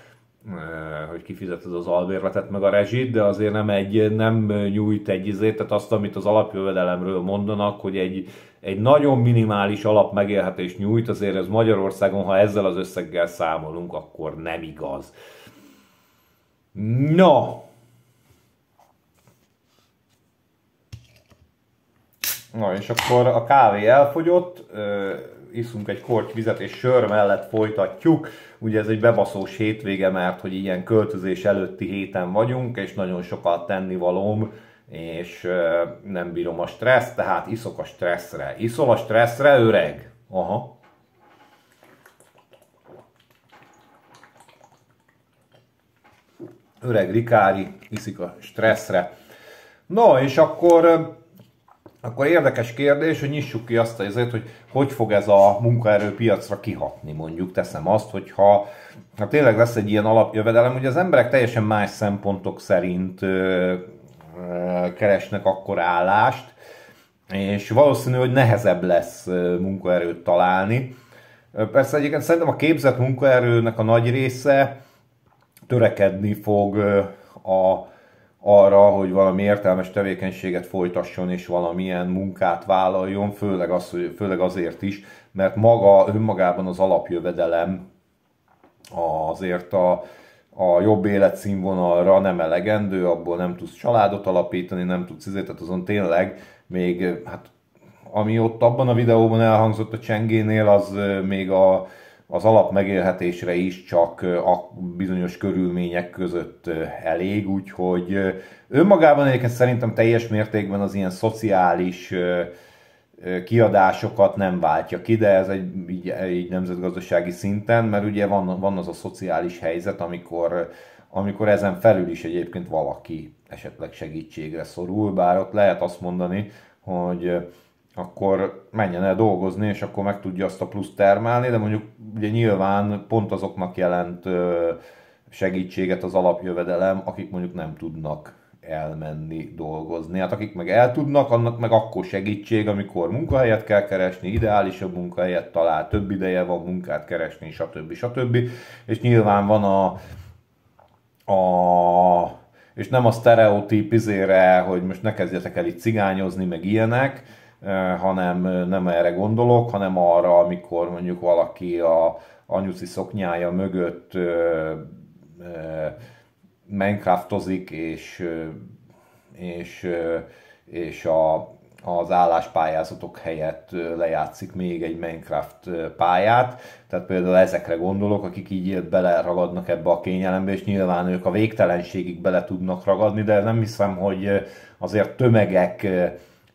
Speaker 1: eh, hogy kifizeted az albérletet meg a rezsit, de azért nem, egy, nem nyújt egy izét, tehát azt, amit az alapjövedelemről mondanak, hogy egy, egy nagyon minimális alap megélhetés nyújt, azért ez Magyarországon, ha ezzel az összeggel számolunk, akkor nem igaz. No, Na és akkor a kávé elfogyott, iszunk egy korty vizet és sör mellett folytatjuk. Ugye ez egy bebaszós hétvége, mert hogy ilyen költözés előtti héten vagyunk, és nagyon sokat tennivalóm, és nem bírom a stressz, tehát iszok a stresszre. Iszol a stresszre, öreg? Aha. Öreg Rikári iszik a stresszre. No, és akkor akkor érdekes kérdés, hogy nyissuk ki azt azért, hogy hogy fog ez a munkaerőpiacra kihatni, mondjuk teszem azt, hogyha ha tényleg lesz egy ilyen alapjövedelem, hogy az emberek teljesen más szempontok szerint ö, ö, keresnek akkor állást, és valószínű, hogy nehezebb lesz munkaerőt találni. Persze egyébként szerintem a képzett munkaerőnek a nagy része törekedni fog a arra, hogy valami értelmes tevékenységet folytasson és valamilyen munkát vállaljon, főleg, az, főleg azért is, mert maga önmagában az alapjövedelem azért a, a jobb életszínvonalra nem elegendő, abból nem tudsz családot alapítani, nem tudsz ezért, tehát azon tényleg még, hát ami ott abban a videóban elhangzott a csengénél, az még a az alap megélhetésre is csak a bizonyos körülmények között elég, úgyhogy önmagában egyébként szerintem teljes mértékben az ilyen szociális kiadásokat nem váltja ki, de ez egy így, így nemzetgazdasági szinten, mert ugye van, van az a szociális helyzet, amikor, amikor ezen felül is egyébként valaki esetleg segítségre szorul, bár ott lehet azt mondani, hogy akkor menjen el dolgozni, és akkor meg tudja azt a plusz termelni, de mondjuk ugye nyilván pont azoknak jelent segítséget az alapjövedelem, akik mondjuk nem tudnak elmenni dolgozni. Hát akik meg el tudnak, annak meg akkor segítség, amikor munkahelyet kell keresni, ideálisabb munkahelyet talál, több ideje van munkát keresni, stb. stb. És nyilván van a, a és nem a sztereotípizére, hogy most ne kezdjetek el itt cigányozni, meg ilyenek, Eh, hanem eh, nem erre gondolok, hanem arra, amikor mondjuk valaki a anyuci szoknyája mögött eh, Minecraftozik és, és, és a, az álláspályázatok helyett lejátszik még egy Minecraft pályát. Tehát például ezekre gondolok, akik így beleragadnak ebbe a kényelembe, és nyilván ők a végtelenségig bele tudnak ragadni, de nem hiszem, hogy azért tömegek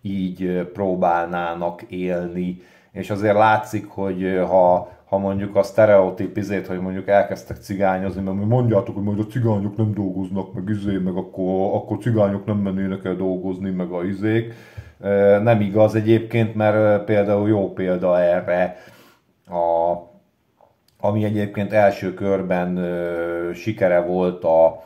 Speaker 1: így próbálnának élni. És azért látszik, hogy ha, ha mondjuk a sztereotíp izét, hogy mondjuk elkezdtek cigányozni, mert mondjátok, hogy majd a cigányok nem dolgoznak, meg izé, meg akkor, akkor cigányok nem mennének el dolgozni, meg a izék. Nem igaz egyébként, mert például jó példa erre a ami egyébként első körben sikere volt a,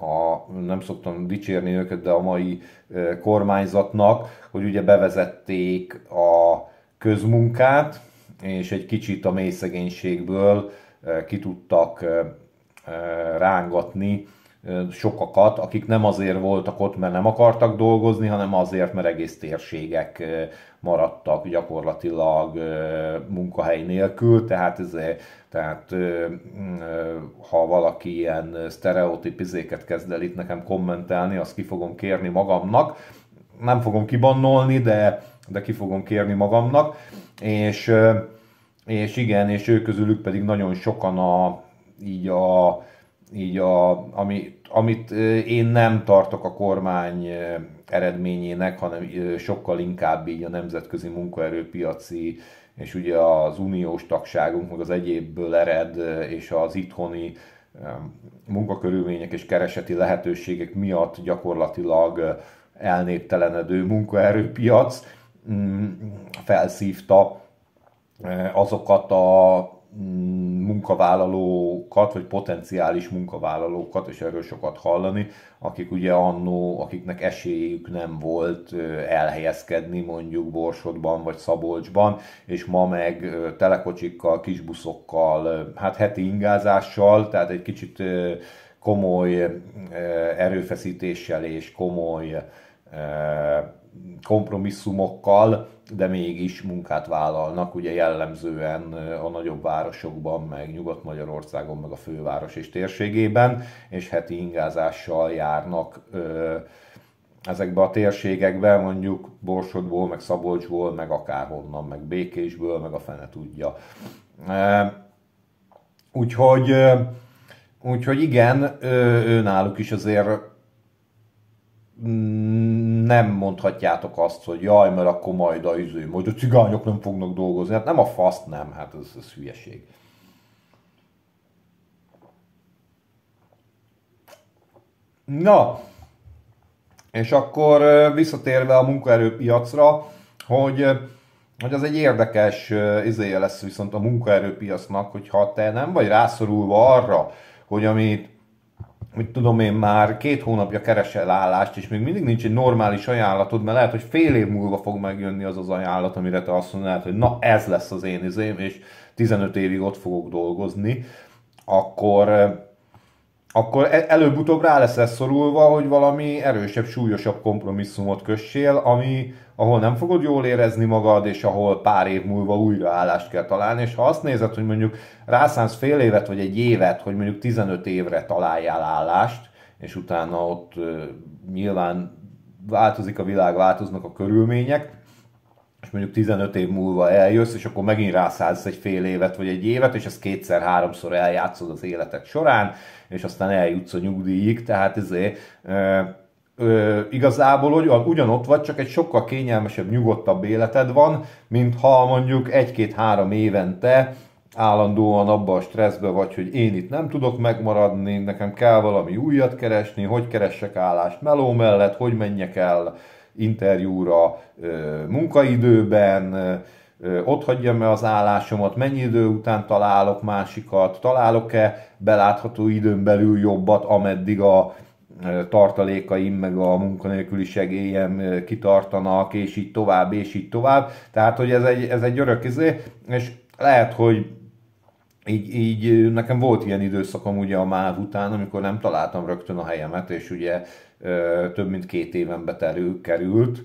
Speaker 1: a, nem szoktam dicsérni őket, de a mai e, kormányzatnak, hogy ugye bevezették a közmunkát, és egy kicsit a mély szegénységből e, ki tudtak e, rángatni sokakat, akik nem azért voltak ott, mert nem akartak dolgozni, hanem azért, mert egész térségek maradtak gyakorlatilag munkahely nélkül, tehát, ez, izé, tehát mm, ha valaki ilyen sztereotipizéket kezd el itt nekem kommentelni, azt ki fogom kérni magamnak, nem fogom kibannolni, de, de ki fogom kérni magamnak, és, és igen, és ők közülük pedig nagyon sokan a, így a, így a, ami, amit én nem tartok a kormány eredményének, hanem sokkal inkább így a nemzetközi munkaerőpiaci és ugye az uniós tagságunk, meg az egyébből ered, és az itthoni munkakörülmények és kereseti lehetőségek miatt gyakorlatilag elnéptelenedő munkaerőpiac mm, felszívta azokat a Mm, munkavállalókat, vagy potenciális munkavállalókat, és erről sokat hallani, akik ugye annó, akiknek esélyük nem volt elhelyezkedni mondjuk Borsodban vagy Szabolcsban, és ma meg telekocsikkal, kisbuszokkal, hát heti ingázással, tehát egy kicsit komoly erőfeszítéssel és komoly kompromisszumokkal, de mégis munkát vállalnak, ugye jellemzően a nagyobb városokban, meg Nyugat-Magyarországon, meg a főváros és térségében, és heti ingázással járnak ö, ezekbe a térségekbe, mondjuk Borsodból, meg Szabolcsból, meg akárhonnan, meg Békésből, meg a fene tudja. Úgyhogy, úgyhogy igen, ő náluk is azért mm, nem mondhatjátok azt, hogy jaj, mert akkor majd a iző, majd a cigányok nem fognak dolgozni. Hát nem a faszt, nem, hát ez, ez hülyeség. Na, és akkor visszatérve a munkaerőpiacra, hogy, hogy az egy érdekes izéje lesz viszont a munkaerőpiacnak, hogyha te nem vagy rászorulva arra, hogy amit hogy tudom én már két hónapja keresel állást, és még mindig nincs egy normális ajánlatod, mert lehet, hogy fél év múlva fog megjönni az az ajánlat, amire te azt mondod, hogy na ez lesz az én izém, és 15 évig ott fogok dolgozni, akkor akkor e- előbb-utóbb rá lesz szorulva, hogy valami erősebb, súlyosabb kompromisszumot kössél, ami, ahol nem fogod jól érezni magad, és ahol pár év múlva újra állást kell találni, és ha azt nézed, hogy mondjuk rászánsz fél évet, vagy egy évet, hogy mondjuk 15 évre találjál állást, és utána ott uh, nyilván változik a világ, változnak a körülmények, és mondjuk 15 év múlva eljössz, és akkor megint rászállsz egy fél évet vagy egy évet, és ezt kétszer-háromszor eljátszod az életed során, és aztán eljutsz a nyugdíjig, tehát ezért ö, ö, igazából ugyan, ugyanott vagy, csak egy sokkal kényelmesebb, nyugodtabb életed van, mint ha mondjuk egy-két-három évente állandóan abban a stresszbe vagy, hogy én itt nem tudok megmaradni, nekem kell valami újat keresni, hogy keressek állást meló mellett, hogy menjek el interjúra munkaidőben, ott hagyjam -e az állásomat, mennyi idő után találok másikat, találok-e belátható időn belül jobbat, ameddig a tartalékaim, meg a munkanélküli segélyem kitartanak, és így tovább, és így tovább. Tehát, hogy ez egy, ez egy örök izé, és lehet, hogy így, így nekem volt ilyen időszakom ugye a MÁV után, amikor nem találtam rögtön a helyemet, és ugye több mint két éven beterül, került,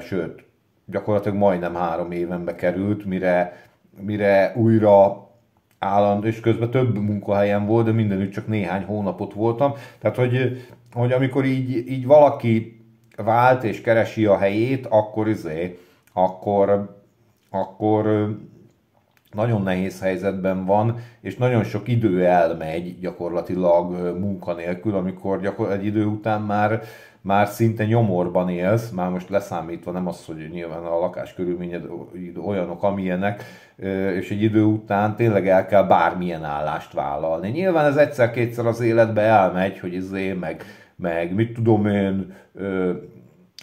Speaker 1: sőt, gyakorlatilag majdnem három éven került, mire, mire újra állandó, és közben több munkahelyen volt, de mindenütt csak néhány hónapot voltam. Tehát, hogy, hogy amikor így, így valaki vált és keresi a helyét, akkor izé, akkor, akkor nagyon nehéz helyzetben van, és nagyon sok idő elmegy gyakorlatilag munkanélkül, amikor gyakor- egy idő után már már szinte nyomorban élsz, már most leszámítva nem az, hogy nyilván a lakás körülményed olyanok, amilyenek, és egy idő után tényleg el kell bármilyen állást vállalni. Nyilván ez egyszer-kétszer az életbe elmegy, hogy izé, meg, meg mit tudom én,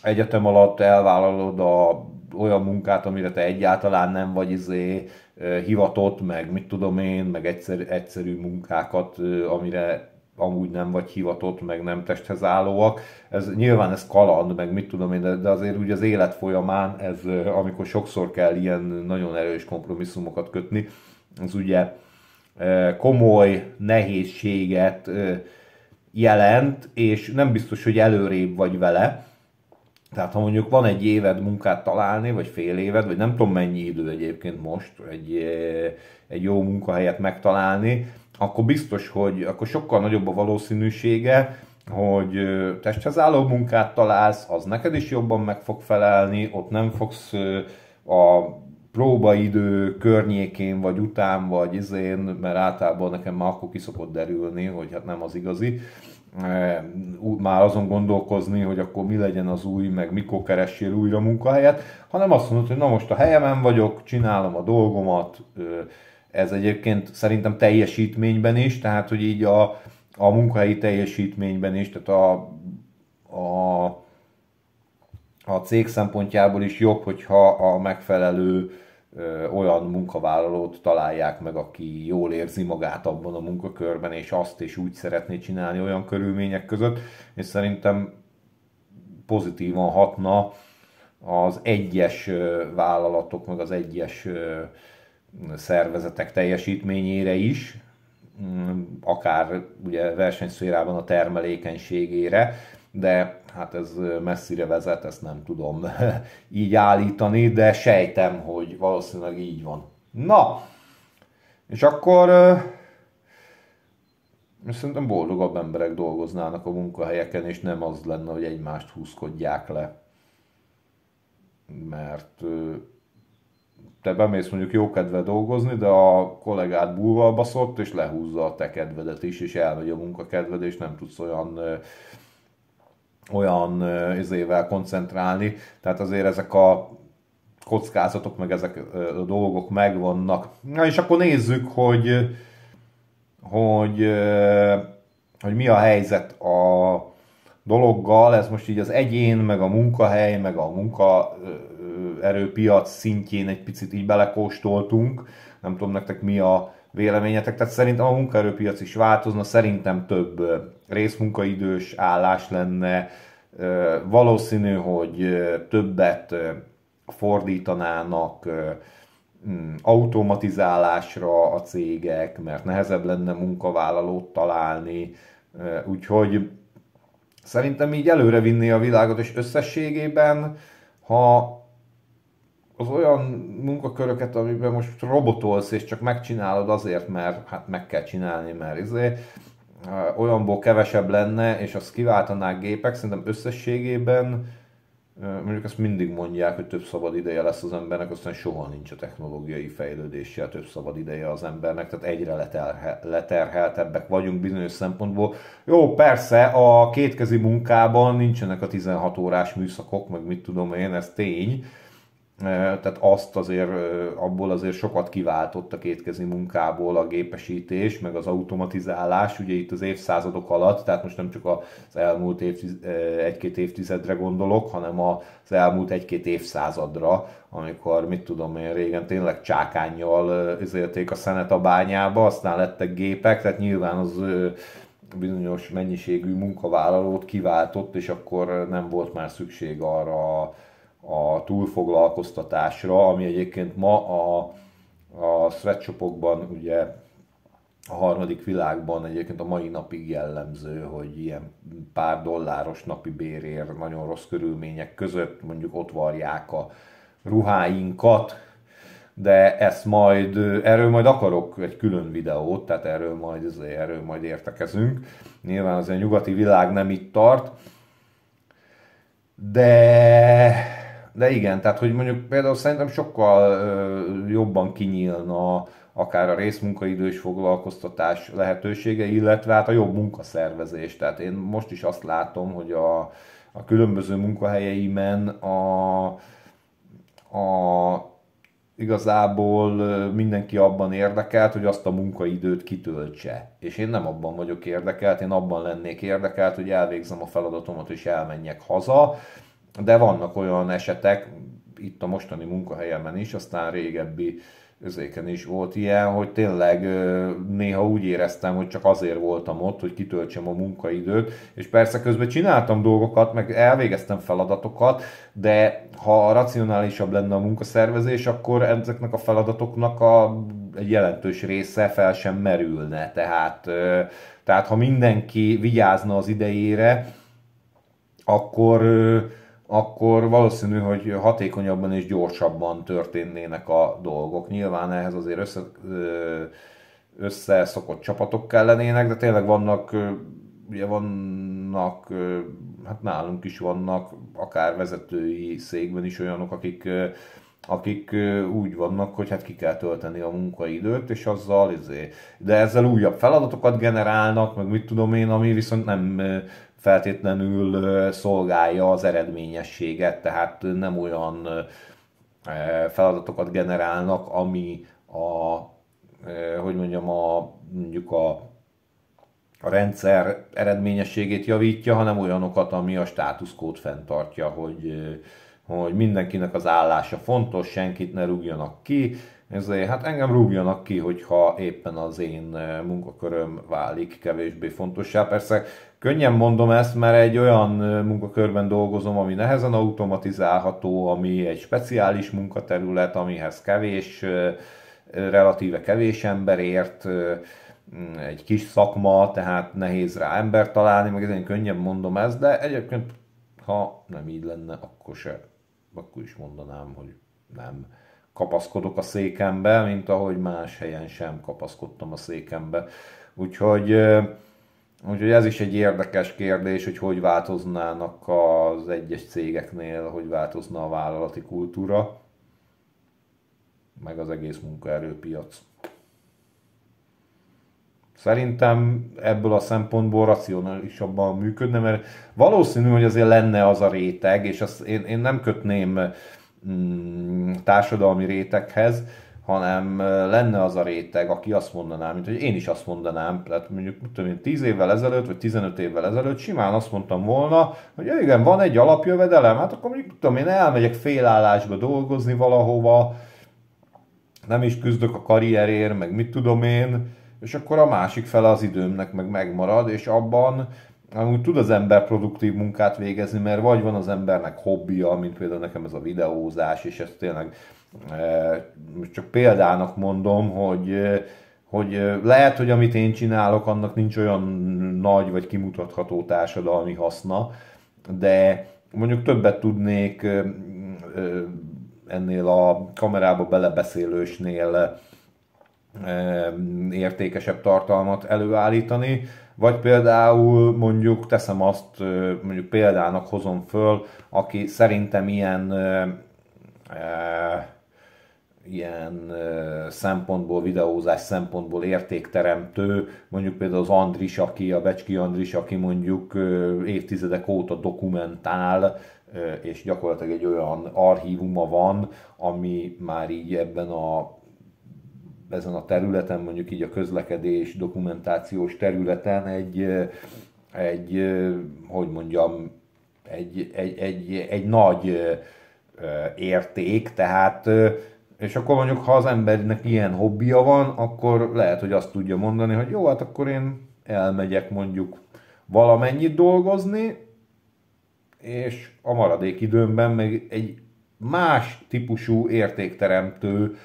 Speaker 1: egyetem alatt elvállalod a olyan munkát, amire te egyáltalán nem vagy izé, hivatott, meg mit tudom én, meg egyszer, egyszerű munkákat, amire amúgy nem vagy hivatott, meg nem testhez állóak. Ez, nyilván ez kaland, meg mit tudom én, de, azért úgy az élet folyamán, ez, amikor sokszor kell ilyen nagyon erős kompromisszumokat kötni, az ugye komoly nehézséget jelent, és nem biztos, hogy előrébb vagy vele, tehát ha mondjuk van egy éved munkát találni, vagy fél éved, vagy nem tudom mennyi idő egyébként most egy, eh, egy jó munkahelyet megtalálni, akkor biztos, hogy akkor sokkal nagyobb a valószínűsége, hogy eh, testhez álló munkát találsz, az neked is jobban meg fog felelni, ott nem fogsz eh, a próbaidő környékén, vagy után, vagy izén, mert általában nekem már akkor szokott derülni, hogy hát nem az igazi, már azon gondolkozni, hogy akkor mi legyen az új, meg mikor keressél újra munkahelyet, hanem azt mondod, hogy na most a helyemen vagyok, csinálom a dolgomat, ez egyébként szerintem teljesítményben is, tehát hogy így a, a munkahelyi teljesítményben is, tehát a, a, a cég szempontjából is jobb, hogyha a megfelelő olyan munkavállalót találják meg, aki jól érzi magát abban a munkakörben, és azt is úgy szeretné csinálni olyan körülmények között, és szerintem pozitívan hatna az egyes vállalatok, meg az egyes szervezetek teljesítményére is, mm, akár ugye versenyszférában a termelékenységére, de hát ez messzire vezet, ezt nem tudom így állítani, de sejtem, hogy valószínűleg így van. Na, és akkor szerintem boldogabb emberek dolgoznának a munkahelyeken, és nem az lenne, hogy egymást húzkodják le. Mert te bemész mondjuk jó kedve dolgozni, de a kollégád búval baszott, és lehúzza a te kedvedet is, és elmegy a munkakedved, és nem tudsz olyan olyan izével koncentrálni, tehát azért ezek a kockázatok, meg ezek a dolgok megvannak. Na és akkor nézzük, hogy hogy, hogy mi a helyzet a dologgal, ez most így az egyén, meg a munkahely, meg a munkaerőpiac szintjén egy picit így belekóstoltunk. Nem tudom nektek mi a véleményetek, tehát szerintem a munkaerőpiac is változna, szerintem több részmunkaidős állás lenne, valószínű, hogy többet fordítanának mm, automatizálásra a cégek, mert nehezebb lenne munkavállalót találni, úgyhogy szerintem így előre a világot, és összességében, ha az olyan munkaköröket, amiben most robotolsz, és csak megcsinálod azért, mert hát meg kell csinálni, mert izé, olyanból kevesebb lenne, és azt kiváltanák gépek, szerintem összességében mondjuk azt mindig mondják, hogy több szabad ideje lesz az embernek, aztán soha nincs a technológiai fejlődéssel több szabad ideje az embernek, tehát egyre leterhe, leterheltebbek vagyunk bizonyos szempontból. Jó, persze a kétkezi munkában nincsenek a 16 órás műszakok, meg mit tudom én, ez tény, tehát azt azért, abból azért sokat kiváltott a kétkezi munkából a gépesítés, meg az automatizálás, ugye itt az évszázadok alatt, tehát most nem csak az elmúlt év, egy-két évtizedre gondolok, hanem az elmúlt egy-két évszázadra, amikor, mit tudom én, régen tényleg csákányjal izélték a szenet a bányába, aztán lettek gépek, tehát nyilván az bizonyos mennyiségű munkavállalót kiváltott, és akkor nem volt már szükség arra a túlfoglalkoztatásra, ami egyébként ma a, a sweatshopokban ugye a harmadik világban egyébként a mai napig jellemző, hogy ilyen pár dolláros napi bérér nagyon rossz körülmények között mondjuk ott varják a ruháinkat, de ezt majd, erről majd akarok egy külön videót, tehát erről majd, erről majd értekezünk. Nyilván az a nyugati világ nem itt tart, de de igen, tehát hogy mondjuk például szerintem sokkal ö, jobban kinyílna akár a részmunkaidős foglalkoztatás lehetősége, illetve hát a jobb munkaszervezés. Tehát én most is azt látom, hogy a, a különböző munkahelyeimen a, a igazából mindenki abban érdekelt, hogy azt a munkaidőt kitöltse. És én nem abban vagyok érdekelt, én abban lennék érdekelt, hogy elvégzem a feladatomat és elmenjek haza de vannak olyan esetek, itt a mostani munkahelyemen is, aztán régebbi özéken is volt ilyen, hogy tényleg néha úgy éreztem, hogy csak azért voltam ott, hogy kitöltsem a munkaidőt, és persze közben csináltam dolgokat, meg elvégeztem feladatokat, de ha racionálisabb lenne a munkaszervezés, akkor ezeknek a feladatoknak a egy jelentős része fel sem merülne. Tehát, tehát ha mindenki vigyázna az idejére, akkor akkor valószínű, hogy hatékonyabban és gyorsabban történnének a dolgok. Nyilván ehhez azért össze, szokott csapatok kellenének, de tényleg vannak, ugye vannak, hát nálunk is vannak, akár vezetői székben is olyanok, akik akik úgy vannak, hogy hát ki kell tölteni a munkaidőt, és azzal, izé, de ezzel újabb feladatokat generálnak, meg mit tudom én, ami viszont nem feltétlenül szolgálja az eredményességet, tehát nem olyan feladatokat generálnak, ami a, hogy mondjam, a, mondjuk a, a rendszer eredményességét javítja, hanem olyanokat, ami a státuszkód fenntartja, hogy, hogy mindenkinek az állása fontos, senkit ne rúgjanak ki, ezért hát engem rúgjanak ki, hogyha éppen az én munkaköröm válik kevésbé fontossá. Persze Könnyen mondom ezt, mert egy olyan munkakörben dolgozom, ami nehezen automatizálható, ami egy speciális munkaterület, amihez kevés, relatíve kevés ember ért, mm, egy kis szakma, tehát nehéz rá ember találni, meg ezért könnyebb mondom ezt, de egyébként ha nem így lenne, akkor se, akkor is mondanám, hogy nem kapaszkodok a székembe, mint ahogy más helyen sem kapaszkodtam a székembe. Úgyhogy Úgyhogy ez is egy érdekes kérdés, hogy hogy változnának az egyes cégeknél, hogy változna a vállalati kultúra, meg az egész munkaerőpiac. Szerintem ebből a szempontból racionálisabban működne, mert valószínű, hogy azért lenne az a réteg, és azt én, én nem kötném mm, társadalmi réteghez, hanem lenne az a réteg, aki azt mondaná, mint hogy én is azt mondanám, tehát mondjuk tudom én, 10 évvel ezelőtt, vagy 15 évvel ezelőtt simán azt mondtam volna, hogy igen, van egy alapjövedelem, hát akkor mondjuk tudom én, elmegyek félállásba dolgozni valahova, nem is küzdök a karrierért, meg mit tudom én, és akkor a másik fele az időmnek meg megmarad, és abban amúgy tud az ember produktív munkát végezni, mert vagy van az embernek hobbija, mint például nekem ez a videózás, és ez tényleg most eh, csak példának mondom, hogy, eh, hogy eh, lehet, hogy amit én csinálok, annak nincs olyan nagy vagy kimutatható társadalmi haszna, de mondjuk többet tudnék ennél a kamerába belebeszélősnél értékesebb tartalmat előállítani, vagy például mondjuk teszem azt, mondjuk példának hozom föl, aki szerintem ilyen ilyen szempontból, videózás szempontból értékteremtő, mondjuk például az Andris, aki, a Becski Andris, aki mondjuk évtizedek óta dokumentál, és gyakorlatilag egy olyan archívuma van, ami már így ebben a ezen a területen, mondjuk így a közlekedés dokumentációs területen egy, egy hogy mondjam, egy, egy, egy, egy nagy érték, tehát és akkor mondjuk, ha az embernek ilyen hobbija van, akkor lehet, hogy azt tudja mondani, hogy jó, hát akkor én elmegyek mondjuk valamennyit dolgozni, és a maradék időmben meg egy más típusú értékteremtő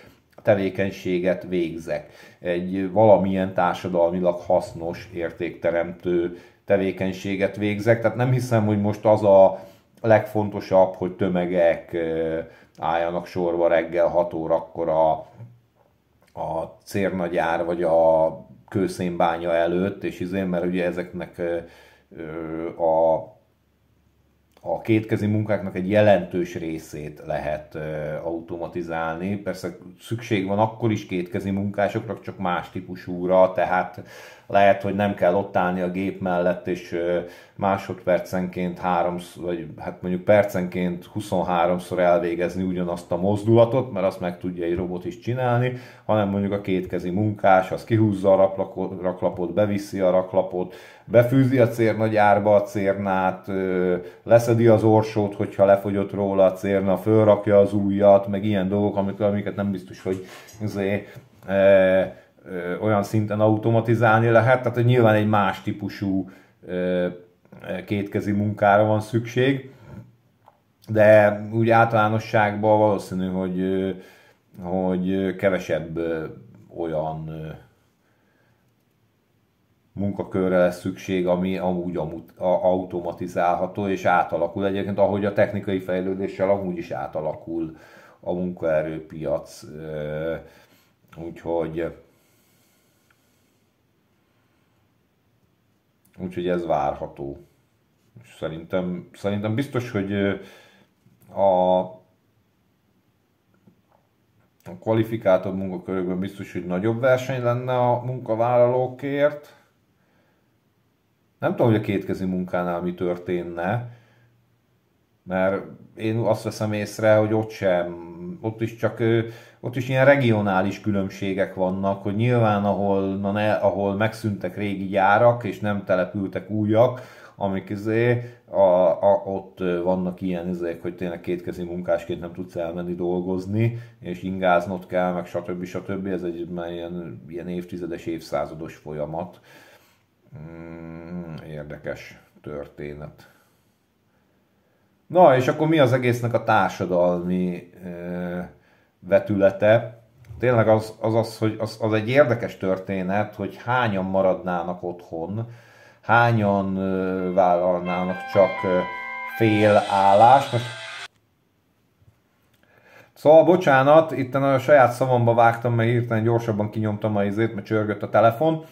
Speaker 1: tevékenységet végzek. Egy valamilyen társadalmilag hasznos értékteremtő tevékenységet végzek. Tehát nem hiszem, hogy most az a a legfontosabb, hogy tömegek álljanak sorba reggel 6 órakor a, a cérnagyár vagy a kőszénbánya előtt, és izén, mert ugye ezeknek a, a kétkezi munkáknak egy jelentős részét lehet automatizálni. Persze szükség van akkor is kétkezi munkásokra, csak más típusúra, tehát lehet, hogy nem kell ott állni a gép mellett, és másodpercenként három, vagy hát mondjuk percenként 23-szor elvégezni ugyanazt a mozdulatot, mert azt meg tudja egy robot is csinálni, hanem mondjuk a kétkezi munkás, az kihúzza a raklapot, beviszi a raklapot, befűzi a cérnagyárba a cérnát, leszedi az orsót, hogyha lefogyott róla a cérna, fölrakja az ujjat, meg ilyen dolgok, amiket nem biztos, hogy azért, olyan szinten automatizálni lehet, tehát hogy nyilván egy más típusú kétkezi munkára van szükség, de úgy általánosságban valószínű, hogy, hogy kevesebb olyan munkakörre lesz szükség, ami amúgy automatizálható és átalakul. Egyébként ahogy a technikai fejlődéssel amúgy is átalakul a munkaerőpiac. Úgyhogy Úgyhogy ez várható. És szerintem, szerintem biztos, hogy a, a kvalifikáltabb munkakörökben biztos, hogy nagyobb verseny lenne a munkavállalókért. Nem tudom, hogy a kétkezi munkánál mi történne, mert én azt veszem észre, hogy ott sem, ott is csak ott is ilyen regionális különbségek vannak, hogy nyilván ahol, na ne, ahol megszűntek régi gyárak, és nem települtek újak, amik izé, a, a, ott vannak ilyen izék, hogy tényleg kétkezi munkásként nem tudsz elmenni dolgozni, és ingáznod kell, meg stb. stb. Ez egy már ilyen, ilyen évtizedes, évszázados folyamat. Mm, érdekes történet. Na, és akkor mi az egésznek a társadalmi... Eh, vetülete tényleg az az, az hogy az, az egy érdekes történet, hogy hányan maradnának otthon, hányan vállalnának csak fél állást. Most... Szóval bocsánat, itt a saját szavamba vágtam, mert hirtelen gyorsabban kinyomtam a izét, mert csörgött a telefon.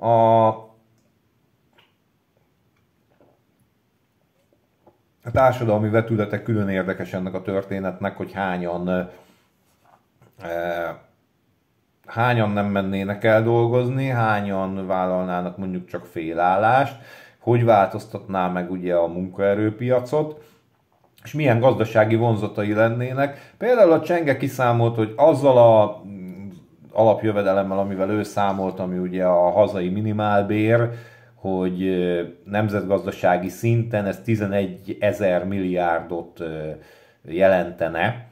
Speaker 1: A a társadalmi vetülete külön érdekes ennek a történetnek, hogy hányan hányan nem mennének el dolgozni, hányan vállalnának mondjuk csak félállást, hogy változtatná meg ugye a munkaerőpiacot, és milyen gazdasági vonzatai lennének. Például a Csenge kiszámolt, hogy azzal a mm, alapjövedelemmel, amivel ő számolt, ami ugye a hazai minimálbér, hogy nemzetgazdasági szinten ez 11 ezer milliárdot jelentene,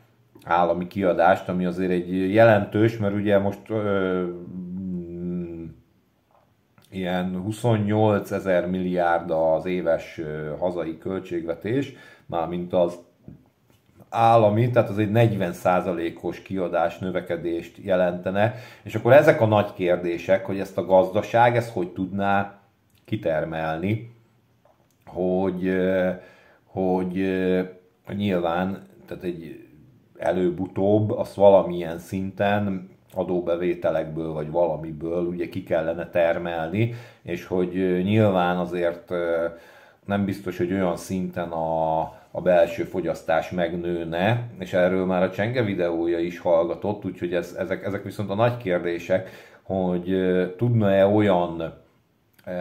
Speaker 1: állami kiadást, ami azért egy jelentős, mert ugye most ö, mm, ilyen 28 ezer milliárd az éves hazai költségvetés, mármint az állami, tehát az egy 40%-os kiadás növekedést jelentene. És akkor ezek a nagy kérdések, hogy ezt a gazdaság, ezt hogy tudná kitermelni, hogy, hogy nyilván tehát egy előbb-utóbb azt valamilyen szinten adóbevételekből vagy valamiből ugye ki kellene termelni, és hogy nyilván azért nem biztos, hogy olyan szinten a, a belső fogyasztás megnőne, és erről már a Csenge videója is hallgatott, úgyhogy ez, ezek, ezek viszont a nagy kérdések, hogy tudna-e olyan e,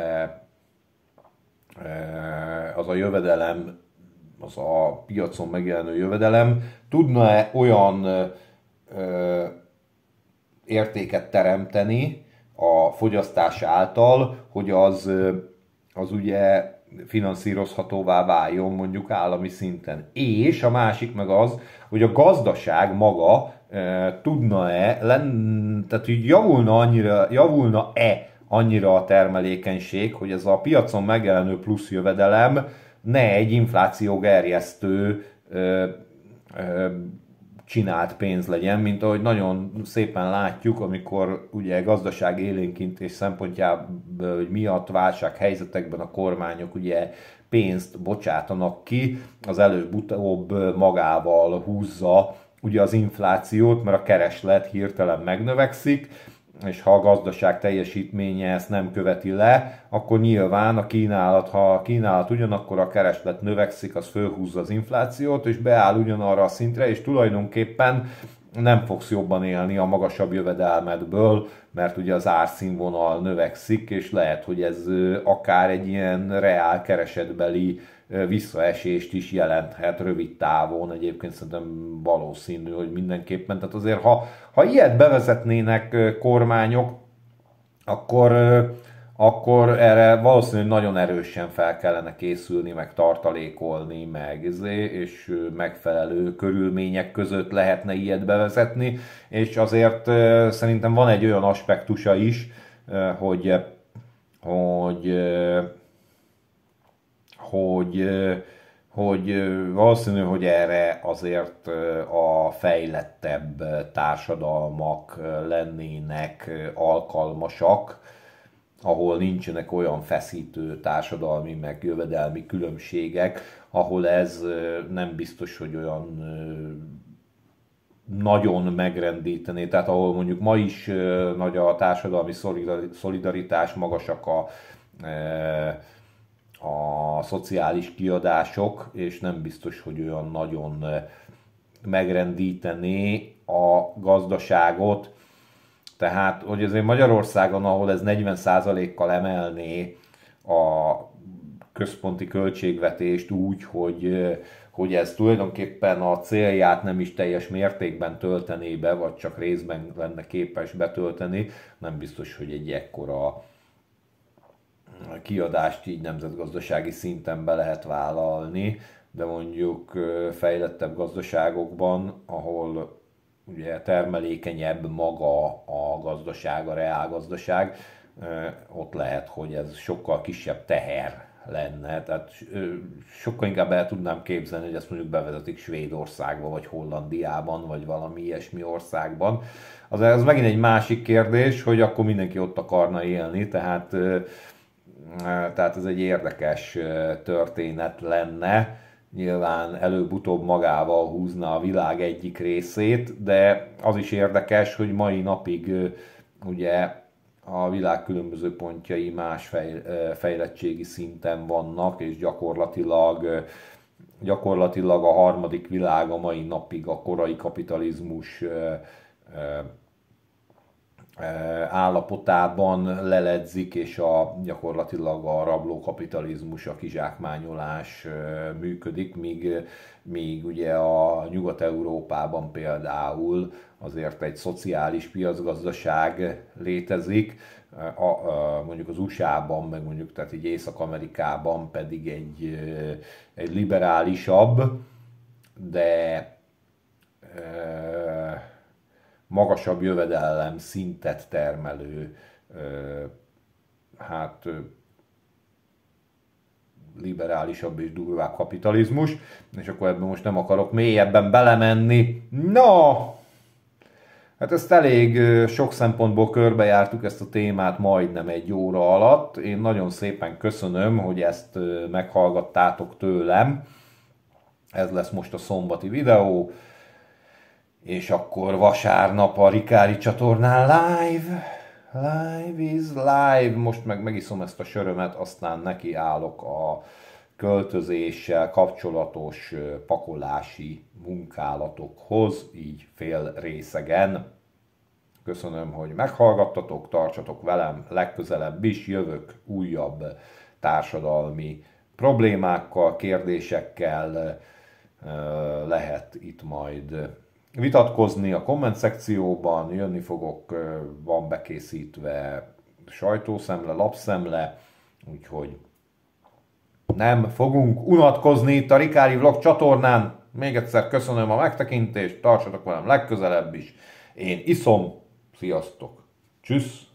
Speaker 1: e, az a jövedelem, az a piacon megjelenő jövedelem tudna-e olyan ö, értéket teremteni a fogyasztás által, hogy az, az ugye finanszírozhatóvá váljon mondjuk állami szinten. És a másik meg az, hogy a gazdaság maga e, tudna-e, tehát hogy javulna annyira, javulna-e annyira a termelékenység, hogy ez a piacon megjelenő plusz jövedelem ne egy infláció gerjesztő e, csinált pénz legyen, mint ahogy nagyon szépen látjuk, amikor ugye gazdaság és szempontjából miatt válság helyzetekben a kormányok ugye pénzt bocsátanak ki, az előbb-utóbb magával húzza ugye az inflációt, mert a kereslet hirtelen megnövekszik, és ha a gazdaság teljesítménye ezt nem követi le, akkor nyilván a kínálat, ha a kínálat ugyanakkor a kereslet növekszik, az fölhúzza az inflációt, és beáll ugyanarra a szintre, és tulajdonképpen nem fogsz jobban élni a magasabb jövedelmedből, mert ugye az árszínvonal növekszik, és lehet, hogy ez akár egy ilyen reál keresetbeli visszaesést is jelenthet rövid távon. Egyébként szerintem valószínű, hogy mindenképpen. Tehát azért, ha, ha ilyet bevezetnének kormányok, akkor, akkor erre valószínűleg nagyon erősen fel kellene készülni, meg tartalékolni, meg izé, és megfelelő körülmények között lehetne ilyet bevezetni, és azért szerintem van egy olyan aspektusa is, hogy, hogy hogy, hogy valószínű, hogy erre azért a fejlettebb társadalmak lennének alkalmasak, ahol nincsenek olyan feszítő társadalmi meg jövedelmi különbségek, ahol ez nem biztos, hogy olyan nagyon megrendítené, tehát ahol mondjuk ma is nagy a társadalmi szolidaritás, magasak a a szociális kiadások, és nem biztos, hogy olyan nagyon eh, megrendítené a gazdaságot. Tehát, hogy azért Magyarországon, ahol ez 40%-kal emelné a központi költségvetést úgy, hogy, eh, hogy ez tulajdonképpen a célját nem is teljes mértékben töltené be, vagy csak részben lenne képes betölteni, nem biztos, hogy egy ekkora kiadást így nemzetgazdasági szinten be lehet vállalni, de mondjuk fejlettebb gazdaságokban, ahol ugye termelékenyebb maga a gazdaság, a reálgazdaság, ott lehet, hogy ez sokkal kisebb teher lenne. Tehát sokkal inkább el tudnám képzelni, hogy ezt mondjuk bevezetik Svédországba, vagy Hollandiában, vagy valami ilyesmi országban. Az, az megint egy másik kérdés, hogy akkor mindenki ott akarna élni, tehát tehát ez egy érdekes történet lenne. Nyilván előbb-utóbb magával húzna a világ egyik részét, de az is érdekes, hogy mai napig ugye a világ különböző pontjai más fej, fejlettségi szinten vannak, és gyakorlatilag gyakorlatilag a harmadik világ a mai napig a korai kapitalizmus állapotában leledzik, és a, gyakorlatilag a rablókapitalizmus, a kizsákmányolás működik, míg, míg ugye a Nyugat-Európában például azért egy szociális piacgazdaság létezik, a, a, mondjuk az USA-ban, meg mondjuk tehát így Észak-Amerikában pedig egy, egy liberálisabb, de e, magasabb jövedelem szintet termelő, hát liberálisabb és durvább kapitalizmus, és akkor ebben most nem akarok mélyebben belemenni. No! Hát ezt elég sok szempontból körbejártuk ezt a témát majdnem egy óra alatt. Én nagyon szépen köszönöm, hogy ezt meghallgattátok tőlem. Ez lesz most a szombati videó. És akkor vasárnap a Rikári csatornán live, live is live, most meg megiszom ezt a sörömet, aztán neki állok a költözéssel kapcsolatos pakolási munkálatokhoz, így fél részegen. Köszönöm, hogy meghallgattatok, tartsatok velem, legközelebb is jövök újabb társadalmi problémákkal, kérdésekkel, lehet itt majd vitatkozni a komment szekcióban, jönni fogok, van bekészítve sajtószemle, lapszemle, úgyhogy nem fogunk unatkozni itt a Rikári Vlog csatornán. Még egyszer köszönöm a megtekintést, tartsatok velem legközelebb is. Én iszom, sziasztok, csüssz!